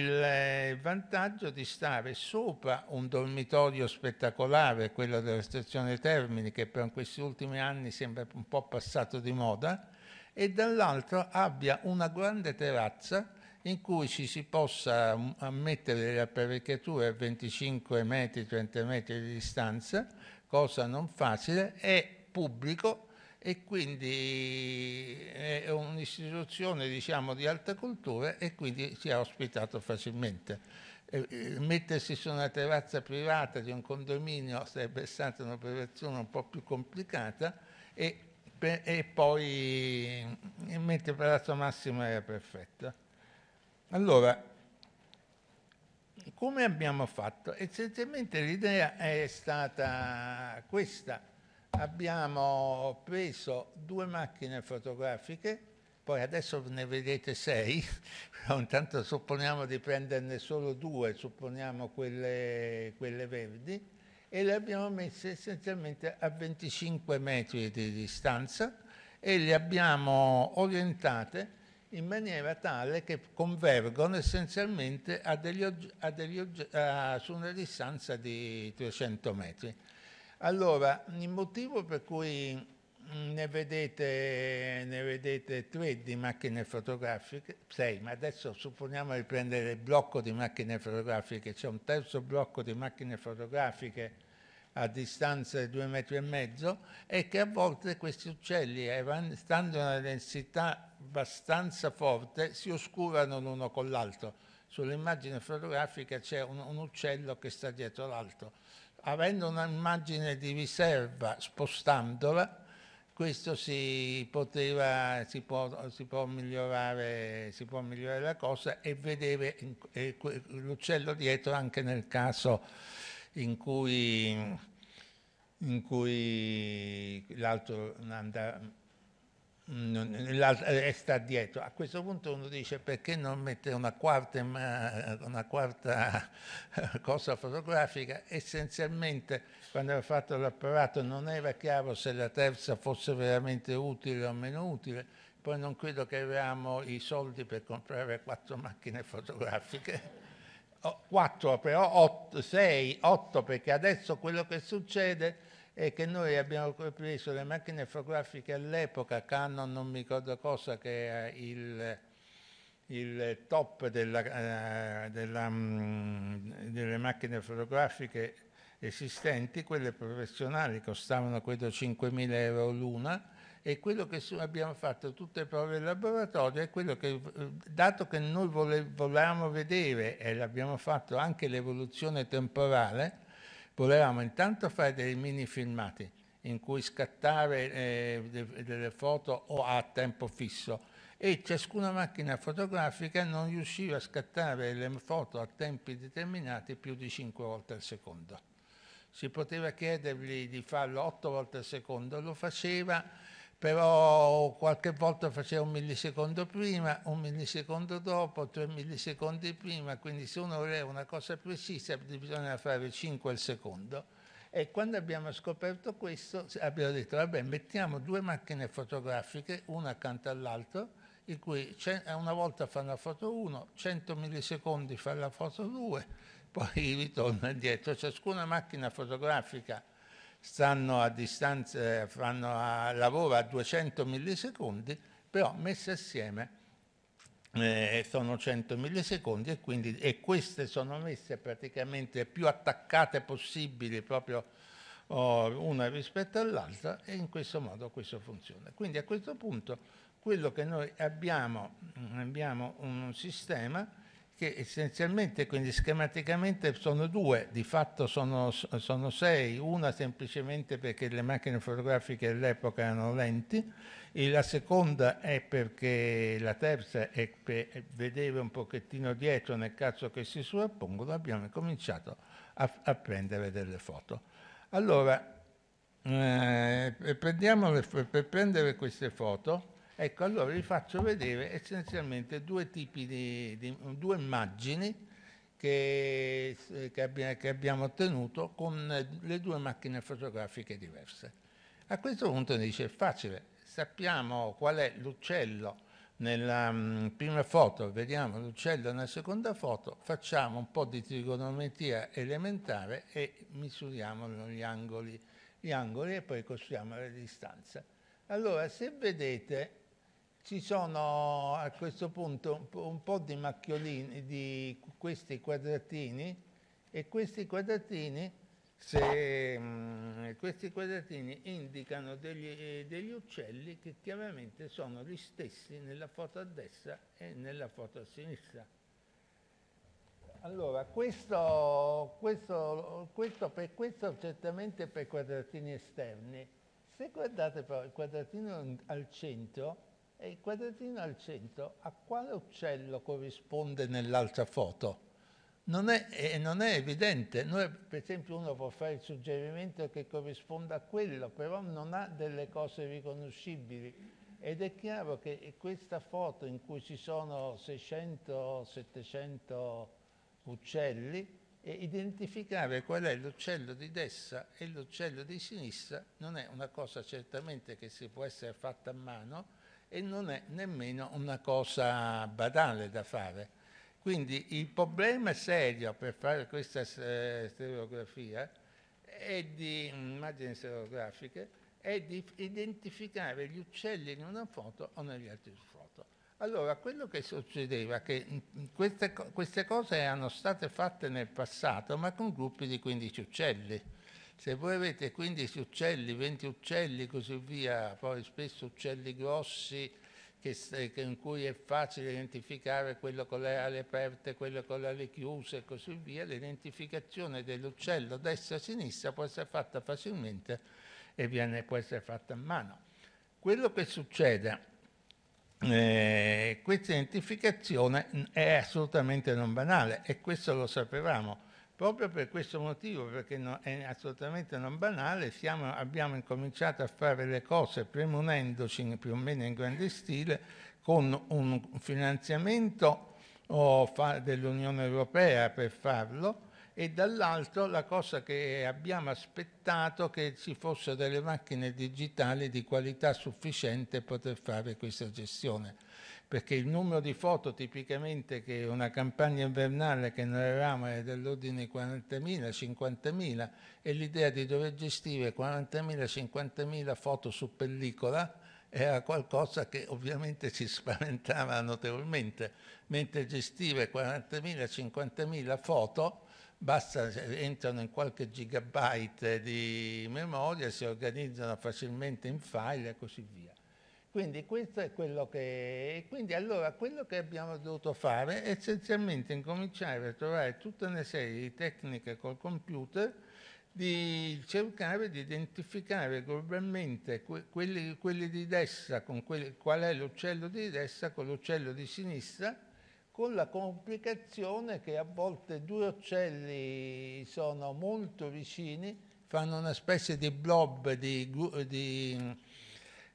il vantaggio di stare sopra un dormitorio spettacolare, quello della stazione Termini, che per questi ultimi anni sembra un po' passato di moda, e dall'altro abbia una grande terrazza in cui ci si possa mm, mettere le apparecchiature a 25 metri, 30 metri di distanza, cosa non facile, è pubblico e quindi è un'istituzione diciamo, di alta cultura e quindi si è ospitato facilmente. mettersi su una terrazza privata di un condominio sarebbe stata un'operazione un po' più complicata e, per, e poi mentre Palazzo Massimo era perfetta. Allora, come abbiamo fatto? Essenzialmente l'idea è stata questa, abbiamo preso due macchine fotografiche, poi adesso ne vedete sei, però (laughs) intanto supponiamo di prenderne solo due, supponiamo quelle, quelle verdi, e le abbiamo messe essenzialmente a 25 metri di distanza e le abbiamo orientate in maniera tale che convergono essenzialmente a degli, a degli, a, su una distanza di 300 metri. Allora, il motivo per cui ne vedete, ne vedete, tre di macchine fotografiche, sei, ma adesso supponiamo di prendere il blocco di macchine fotografiche, c'è un terzo blocco di macchine fotografiche a distanza di due metri e mezzo è che a volte questi uccelli, eh, stando a una densità abbastanza forte, si oscurano l'uno con l'altro. Sull'immagine fotografica c'è un, un uccello che sta dietro l'altro avendo un'immagine di riserva, spostandola, questo si, poteva, si, può, si, può, migliorare, si può migliorare la cosa e vedere l'uccello dietro anche nel caso in cui, in cui l'altro andava Mm, eh, eh, sta dietro. A questo punto uno dice perché non mettere una quarta, eh, una quarta (laughs) cosa fotografica? Essenzialmente quando era fatto l'apparato non era chiaro se la terza fosse veramente utile o meno utile, poi non credo che avevamo i soldi per comprare quattro macchine fotografiche. Quattro però 8, 6, 8 perché adesso quello che succede è che noi abbiamo preso le macchine fotografiche all'epoca, Canon non mi ricordo cosa, che era il, il top della, eh, della, mm, delle macchine fotografiche esistenti, quelle professionali costavano credo 5.000 euro l'una, e quello che abbiamo fatto tutte le prove in laboratorio è quello che, dato che noi volevamo vedere e abbiamo fatto anche l'evoluzione temporale, Volevamo intanto fare dei mini filmati in cui scattare eh, delle foto o a tempo fisso e ciascuna macchina fotografica non riusciva a scattare le foto a tempi determinati più di 5 volte al secondo. Si poteva chiedergli di farlo 8 volte al secondo, lo faceva però qualche volta faceva un millisecondo prima, un millisecondo dopo, tre millisecondi prima, quindi se uno voleva una cosa precisa bisogna fare 5 al secondo. E quando abbiamo scoperto questo abbiamo detto, vabbè, mettiamo due macchine fotografiche, una accanto all'altra, in cui una volta fa la foto 1, 100 millisecondi fa la foto 2, poi ritorna indietro. Ciascuna macchina fotografica stanno a distanza, fanno a lavoro a 200 millisecondi, però messe assieme eh, sono 100 millisecondi e, quindi, e queste sono messe praticamente più attaccate possibili proprio oh, una rispetto all'altra e in questo modo questo funziona. Quindi a questo punto quello che noi abbiamo, abbiamo un sistema che essenzialmente, quindi schematicamente sono due, di fatto sono, sono sei, una semplicemente perché le macchine fotografiche dell'epoca erano lenti, e la seconda è perché la terza è per vedere un pochettino dietro nel caso che si sovrappongono, abbiamo cominciato a, a prendere delle foto. Allora, eh, per, le, per prendere queste foto, Ecco, allora vi faccio vedere essenzialmente due tipi di, di due immagini che, eh, che, abbia, che, abbiamo ottenuto con le due macchine fotografiche diverse. A questo punto dice, facile, sappiamo qual è l'uccello nella mh, mm, prima foto, vediamo l'uccello nella seconda foto, facciamo un po' di trigonometria elementare e misuriamo gli angoli, gli angoli e poi costruiamo le distanze. Allora, se vedete ci sono a questo punto un po' di macchiolini, di questi quadratini, e questi quadratini, se, mm, questi quadratini indicano degli, eh, degli, uccelli che chiaramente sono gli stessi nella foto a destra e nella foto a sinistra. Allora, questo, questo, questo, per questo certamente per quadratini esterni. Se guardate però il quadratino al centro, e il quadratino al centro a quale uccello corrisponde nell'altra foto? Non è, eh, non è evidente, Noi, per esempio uno può fare il suggerimento che corrisponda a quello, però non ha delle cose riconoscibili ed è chiaro che questa foto in cui ci sono 600-700 uccelli, e identificare qual è l'uccello di destra e l'uccello di sinistra non è una cosa certamente che si può essere fatta a mano, e non è nemmeno una cosa banale da fare. Quindi il problema serio per fare questa eh, stereografia è di immagini stereografiche è di identificare gli uccelli in una foto o negli altri foto. Allora, quello che succedeva è che mm, mm, queste, queste cose erano state fatte nel passato, ma con gruppi di 15 uccelli se voi avete 15 uccelli, 20 uccelli, e così via, poi spesso uccelli grossi che, che in cui è facile identificare quello con le ali aperte, quello con le ali chiuse e così via, l'identificazione dell'uccello destra-sinistra e può essere fatta facilmente e viene, può essere fatta a mano. Quello che succede eh, questa identificazione è assolutamente non banale e questo lo sapevamo. Proprio per questo motivo, perché no, è assolutamente non banale, siamo, abbiamo incominciato a fare le cose premunendoci più o meno in grande stile con un finanziamento oh, dell'Unione Europea per farlo e dall'altro la cosa che abbiamo aspettato che ci fossero delle macchine digitali di qualità sufficiente per poter fare questa gestione perché il numero di foto tipicamente che una campagna invernale che noi avevamo era dell'ordine 40.000, 50.000 e l'idea di dover gestire 40.000, 50.000 foto su pellicola era qualcosa che ovviamente ci spaventava notevolmente, mentre gestire 40.000, 50.000 foto basta, entrano in qualche gigabyte di memoria, si organizzano facilmente in file e così via. Quindi questo è quello che... Quindi allora quello che abbiamo dovuto fare è essenzialmente incominciare a trovare tutta una serie di tecniche col computer di cercare di identificare globalmente que quelli, quelli, di destra, con quelli, qual è l'uccello di destra con l'uccello di sinistra, con la complicazione che a volte due uccelli sono molto vicini, fanno una specie di blob di, di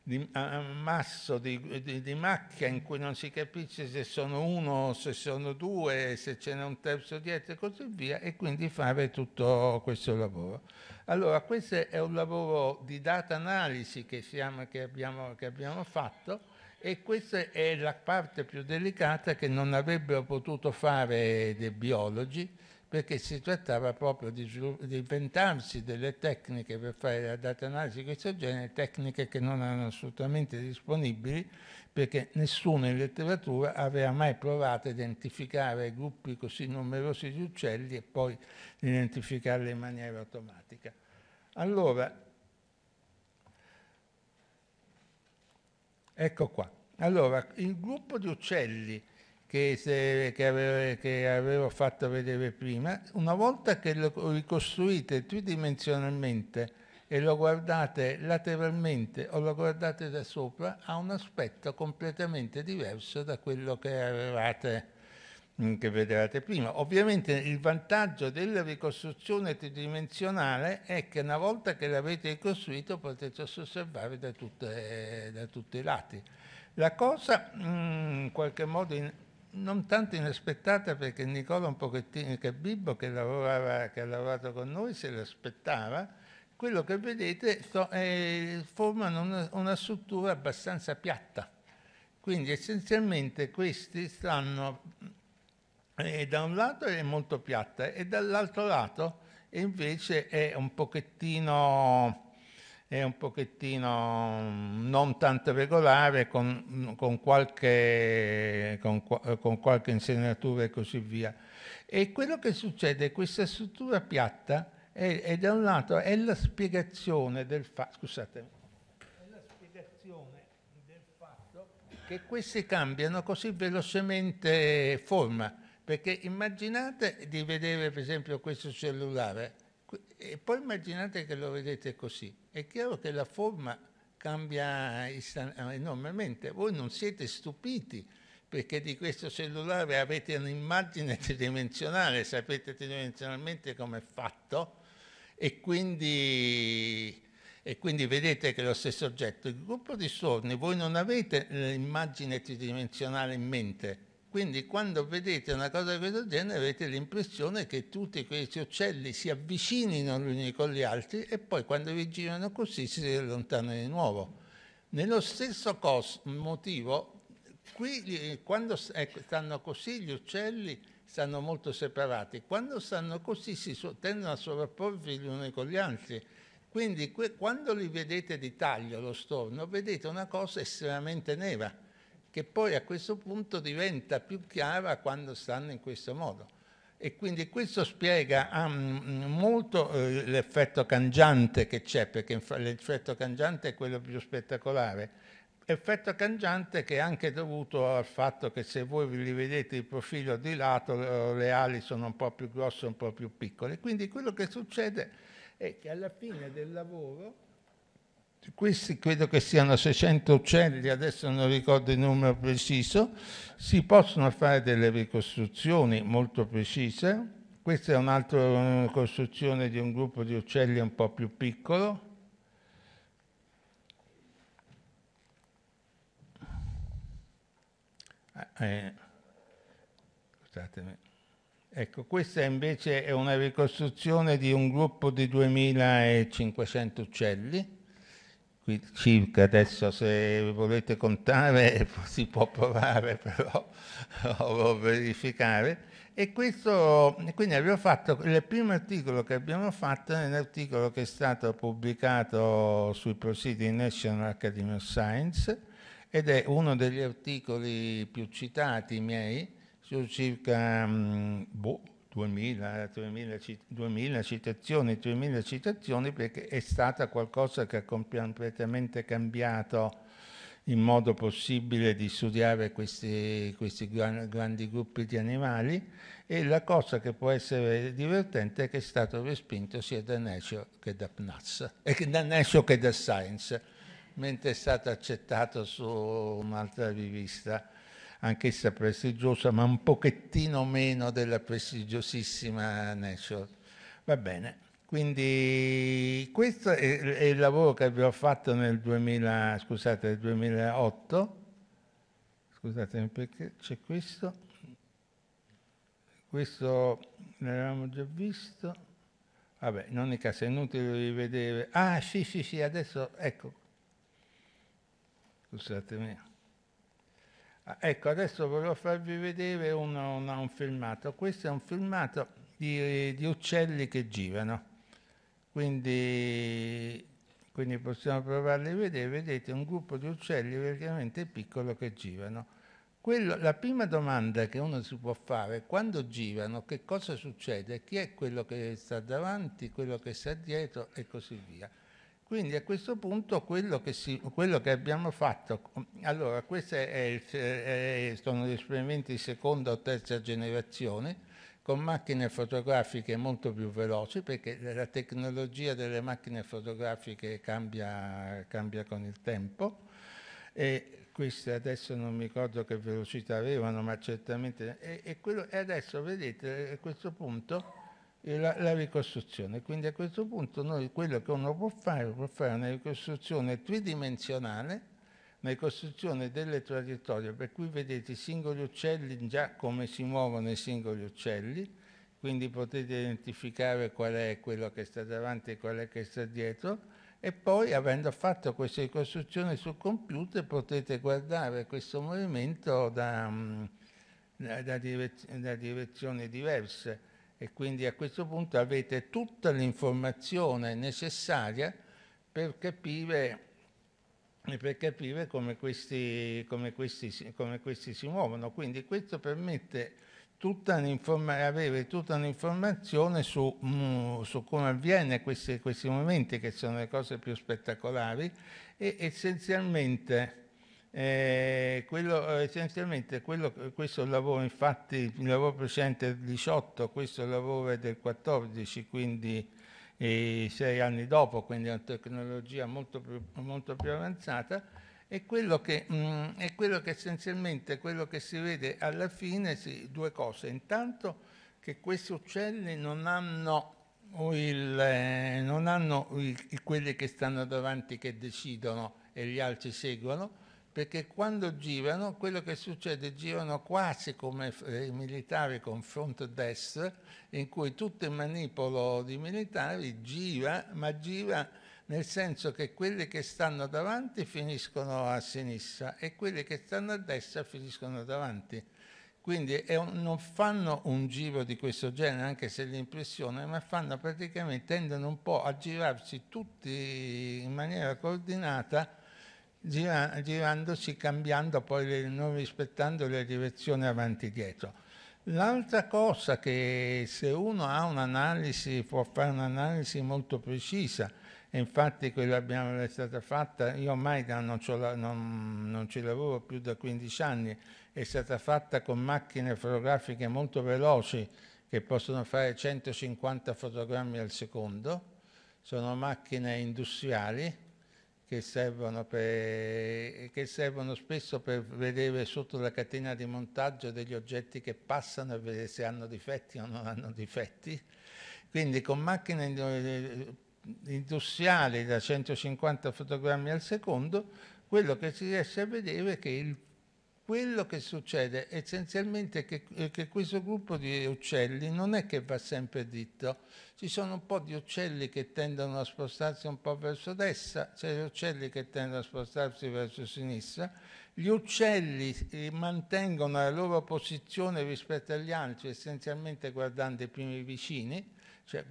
di ammasso di, di, di, macchia in cui non si capisce se sono uno, se sono due, se ce n'è un terzo dietro e così via, e quindi fare tutto questo lavoro. Allora, questo è un lavoro di data analisi che, siamo, che, abbiamo, che abbiamo fatto e questa è la parte più delicata che non avrebbero potuto fare dei biologi, perché si trattava proprio di, di, inventarsi delle tecniche per fare la data analisi di questo genere, tecniche che non erano assolutamente disponibili perché nessuno in letteratura aveva mai provato a identificare gruppi così numerosi di uccelli e poi identificarli in maniera automatica. Allora, ecco qua. Allora, il gruppo di uccelli che, se, che, avevo, che, avevo, fatto vedere prima, una volta che lo ricostruite tridimensionalmente e lo guardate lateralmente o lo guardate da sopra, ha un aspetto completamente diverso da quello che avevate mm, che vedevate prima. Ovviamente il vantaggio della ricostruzione tridimensionale è che una volta che l'avete ricostruito potete osservare da, tutte, da tutti i lati. La cosa mm, in qualche modo in, non tanto inaspettata perché Nicola un pochettino che Bibbo che, lavorava, che ha lavorato con noi se l'aspettava, quello che vedete so, eh, formano una, una, struttura abbastanza piatta. Quindi essenzialmente questi stanno eh, da un lato è molto piatta e dall'altro lato invece è un pochettino è un pochettino mm, non tanto regolare, con, mm, con qualche, con, eh, con qualche insenatura e così via. E quello che succede è che questa struttura piatta è, è da un lato è la spiegazione del fatto, scusate, la spiegazione del fatto che questi cambiano così velocemente forma, perché immaginate di vedere per esempio questo cellulare, e poi immaginate che lo vedete così. È chiaro che la forma cambia enormemente. Voi non siete stupiti perché di questo cellulare avete un'immagine tridimensionale, sapete tridimensionalmente come è fatto e quindi, e quindi, vedete che è lo stesso oggetto. Il gruppo di storni, voi non avete l'immagine tridimensionale in mente, quindi quando vedete una cosa di questo genere avete l'impressione che tutti questi uccelli si avvicinino gli uni con gli altri e poi quando vi girano così si allontanano di nuovo. Nello stesso cos- motivo, qui quando ecco, stanno così gli uccelli stanno molto separati, quando stanno così si so- tendono a sovrapporvi gli uni con gli altri. Quindi que- quando li vedete di taglio lo storno, vedete una cosa estremamente nera che poi a questo punto diventa più chiara quando stanno in questo modo. E quindi questo spiega um, molto eh, l'effetto cangiante che c'è, perché l'effetto cangiante è quello più spettacolare. Effetto cangiante che è anche dovuto al fatto che se voi li vedete il profilo di lato, le ali sono un po' più grosse, un po' più piccole. Quindi quello che succede è che alla fine del lavoro questi credo che siano 600 uccelli, adesso non ricordo il numero preciso, si possono fare delle ricostruzioni molto precise. Questa è un'altra ricostruzione di un gruppo di uccelli un po' più piccolo. Ah, eh, Ecco, questa invece è una ricostruzione di un gruppo di 2500 uccelli circa adesso se volete contare (laughs) si può provare (laughs) però o verificare e questo quindi abbiamo fatto il primo articolo che abbiamo fatto è un articolo che è stato pubblicato sui prossimi National Academy of Science ed è uno degli articoli più citati miei su circa mm, boh, 2000, 2000, 2000 citazioni, 2000 citazioni perché è stata qualcosa che ha completamente cambiato il modo possibile di studiare questi, questi gran, grandi gruppi di animali e la cosa che può essere divertente è che è stato respinto sia da Nature che da PNAS, e da Nature che da Science, mentre è stato accettato su un'altra rivista anch'essa prestigiosa, ma un pochettino meno della prestigiosissima Nature. Va bene. Quindi questo è, è il lavoro che abbiamo fatto nel 2000, scusate, nel 2008. Scusatemi perché c'è questo. Questo l'avevamo già visto. Vabbè, in ogni caso è inutile rivedere. Ah, sì, sì, sì, adesso ecco. Scusatemi. Ecco, adesso volevo farvi vedere una, una, un filmato. Questo è un filmato di, di uccelli che girano. Quindi, quindi, possiamo provarli a vedere. Vedete un gruppo di uccelli veramente piccolo che girano. Quello, la prima domanda che uno si può fare è quando girano, che cosa succede? Chi è quello che sta davanti, quello che sta dietro e così via. Quindi a questo punto quello che, si, quello che abbiamo fatto, allora questi sono gli esperimenti di seconda o terza generazione con macchine fotografiche molto più veloci perché la tecnologia delle macchine fotografiche cambia, cambia con il tempo e queste adesso non mi ricordo che velocità avevano ma certamente e, e, quello, e adesso vedete a questo punto la, la, ricostruzione. Quindi a questo punto noi quello che uno può fare, può fare una ricostruzione tridimensionale, una ricostruzione delle traiettorie, per cui vedete i singoli uccelli già come si muovono i singoli uccelli, quindi potete identificare qual è quello che sta davanti e qual è che sta dietro e poi avendo fatto questa ricostruzione sul computer potete guardare questo movimento da, mm, da, direz da direzioni diverse e quindi a questo punto avete tutta l'informazione necessaria per capire, per capire come, questi, come, questi, come, questi, si muovono. Quindi questo permette tutta avere tutta l'informazione su, mm, su, come avviene questi, questi, momenti, che sono le cose più spettacolari, e essenzialmente eh, quello, eh, essenzialmente quello, eh, questo lavoro, infatti il lavoro precedente è del 18, questo lavoro è del 14, quindi eh, sei anni dopo, quindi è una tecnologia molto più, molto più avanzata. E quello che, mh, mm, è quello che essenzialmente quello che si vede alla fine, sì, due cose. Intanto che questi uccelli non hanno, il, eh, non hanno il, quelli che stanno davanti che decidono e gli altri seguono, perché quando girano, quello che succede, girano quasi come eh, i militari con front destra, in cui tutto il manipolo di militari gira, ma gira nel senso che quelli che stanno davanti finiscono a sinistra e quelli che stanno a destra finiscono davanti. Quindi un, non fanno un giro di questo genere, anche se l'impressione, ma fanno praticamente, tendono un po' a girarsi tutti in maniera coordinata gira, girandosi, cambiando poi, non rispettando le direzioni avanti e dietro. L'altra cosa che se uno ha un'analisi, può fare un'analisi molto precisa, e infatti quella abbiamo, è stata fatta, io ormai non, la, non, non ci lavoro più da 15 anni, è stata fatta con macchine fotografiche molto veloci che possono fare 150 fotogrammi al secondo, sono macchine industriali che servono, per, che servono, spesso per vedere sotto la catena di montaggio degli oggetti che passano e vedere se hanno difetti o non hanno difetti. Quindi con macchine eh, industriali da 150 fotogrammi al secondo, quello che si riesce a vedere è che il quello che succede essenzialmente è che, che questo gruppo di uccelli non è che va sempre dritto, ci sono un po' di uccelli che tendono a spostarsi un po' verso destra, c'è gli uccelli che tendono a spostarsi verso sinistra gli uccelli eh, mantengono la loro posizione rispetto agli altri, essenzialmente guardando i primi vicini, cioè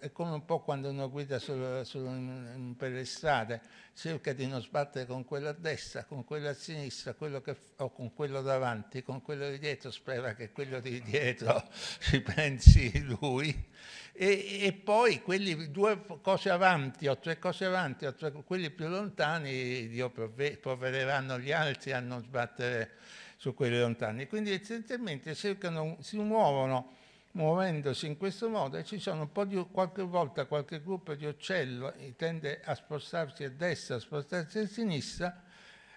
è come un po' quando uno guida solo, solo in, mm, in, per le strade, cerca di non sbattere con quello a destra, con quello a sinistra, quello che, o con quello davanti, con quello di dietro, spera che quello di dietro ci (laughs) pensi lui. E, e poi quelli due cose avanti o tre cose avanti o tre, quelli più lontani, Dio provvederanno gli altri a non sbattere su quelli lontani. Quindi essenzialmente cercano, si muovono muovendosi in questo modo e ci sono un po' di qualche volta qualche gruppo di uccello tende a spostarsi a destra, a spostarsi a sinistra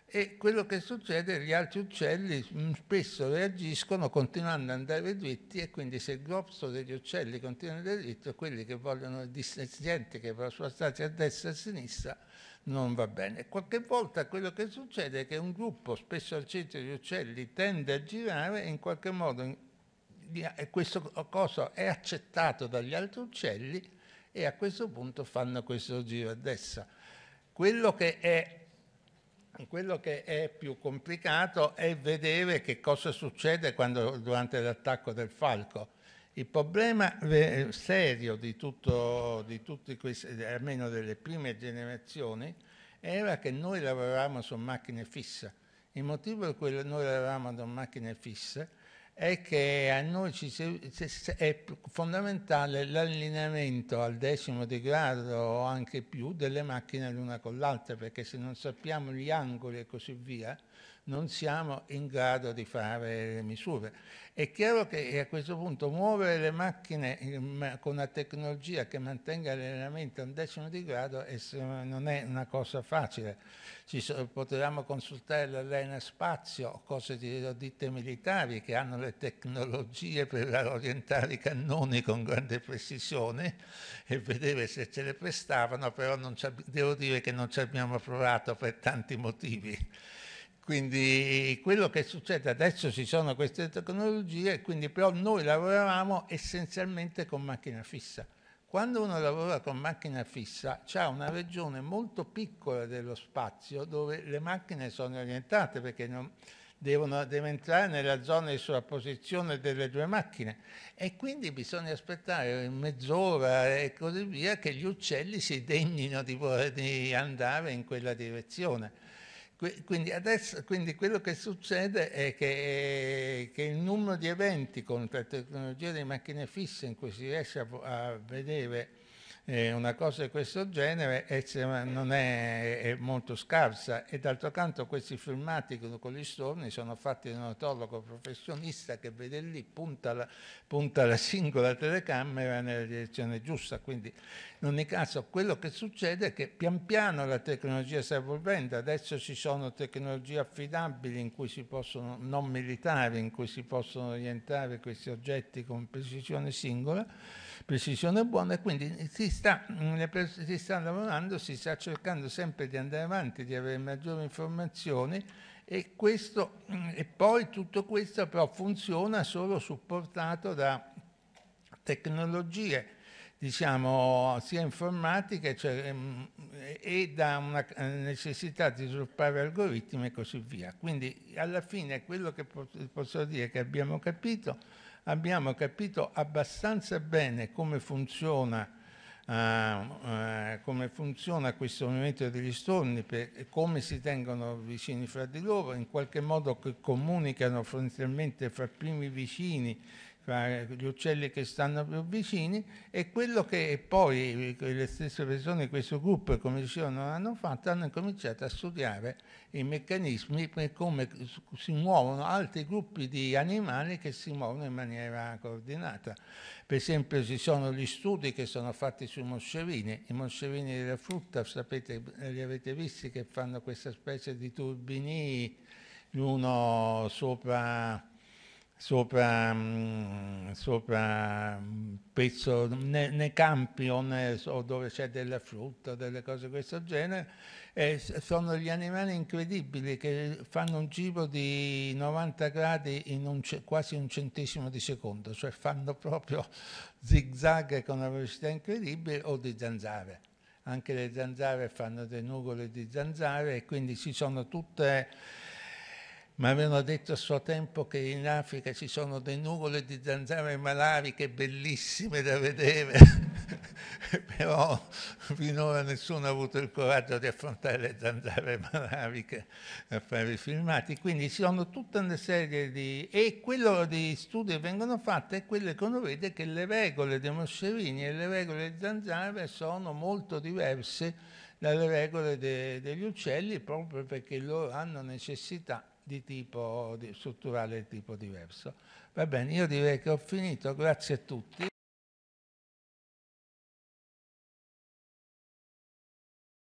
e quello che succede è che gli altri uccelli mm, spesso reagiscono continuando ad andare dritti e quindi se il grosso degli uccelli continua ad andare dritto, quelli che vogliono gente che vanno spostati a destra e a sinistra non va bene. Qualche volta quello che succede è che un gruppo, spesso al centro degli uccelli, tende a girare e in qualche modo e questo cosa è accettato dagli altri uccelli e a questo punto fanno questo giro a destra. Quello che è quello che è più complicato è vedere che cosa succede quando, durante l'attacco del falco. Il problema eh, serio di, tutto, di tutti questi, almeno delle prime generazioni, era che noi lavoravamo su macchine fisse. Il motivo per cui noi lavoravamo su macchine fisse è che a noi è fondamentale l'allineamento al decimo di grado o anche più delle macchine l'una con l'altra, perché se non sappiamo gli angoli e così via, non siamo in grado di fare le misure. È chiaro che eh, a questo punto muovere le macchine eh, con una tecnologia che mantenga l'allenamento a un decimo di grado non è una cosa facile. Ci so, potevamo consultare l'allena Spazio, cose di ditte militari che hanno le tecnologie per orientare i cannoni con grande precisione e vedere se ce le prestavano, però devo dire che non ci abbiamo provato per tanti motivi. Quindi quello che succede adesso ci sono queste tecnologie, quindi però noi lavoravamo essenzialmente con macchina fissa. Quando uno lavora con macchina fissa c'è una regione molto piccola dello spazio dove le macchine sono orientate perché non, devono, deve entrare nella zona di sovrapposizione delle due macchine e quindi bisogna aspettare mezz'ora e così via che gli uccelli si degnino di, di andare in quella direzione quindi, adesso, quindi quello che succede è che, eh, che, il numero di eventi con la tecnologia delle macchine fisse in cui si riesce a, a vedere eh, una cosa di questo genere è, non è, è, molto scarsa e d'altro canto questi filmati con, gli storni sono fatti da un autologo professionista che vede lì, punta la, punta la singola telecamera nella direzione giusta, quindi in ogni caso quello che succede è che pian piano la tecnologia sta evolvendo, adesso ci sono tecnologie affidabili in cui si possono, non militari, in cui si possono orientare questi oggetti con precisione singola precisione buona e quindi si sta, mm, si sta lavorando, si sta cercando sempre di andare avanti, di avere maggiori informazioni e, questo, mm, e poi tutto questo però funziona solo supportato da tecnologie diciamo, sia informatiche cioè, mm, e da una eh, necessità di sviluppare algoritmi e così via. Quindi alla fine quello che posso dire che abbiamo capito abbiamo capito abbastanza bene come funziona, uh, uh, come funziona questo movimento degli storni, per, come si tengono vicini fra di loro, in qualche modo che comunicano frontalmente fra primi vicini gli uccelli che stanno più vicini e quello che poi le stesse persone di questo gruppo, come dicevo, hanno fatto, hanno cominciato a studiare i meccanismi per come si muovono altri gruppi di animali che si muovono in maniera coordinata. Per esempio ci sono gli studi che sono fatti sui moscerini, i moscerini della frutta, sapete, li avete visti che fanno questa specie di turbini, uno sopra sopra, mm, sopra un mm, pezzo nei, nei campi o, ne, o dove c'è della frutta, delle cose di questo genere, e sono gli animali incredibili che fanno un giro di 90 gradi in un, quasi un centesimo di secondo, cioè fanno proprio zigzag con una velocità incredibile o di zanzare. Anche le zanzare fanno dei nugoli di zanzare e quindi ci sono tutte ma avevano detto a suo tempo che in Africa ci sono delle nuvole di zanzare malariche bellissime da vedere, (laughs) però finora nessuno ha avuto il coraggio di affrontare le zanzare malariche a fare i filmati, quindi ci sono tutta una serie di... e quello di studi che vengono fatti è quello che uno vede che le regole dei moscerini e le regole di zanzare sono molto diverse dalle regole de, degli uccelli proprio perché loro hanno necessità di tipo di, strutturale di tipo diverso. Va bene, io direi che ho finito, grazie a tutti.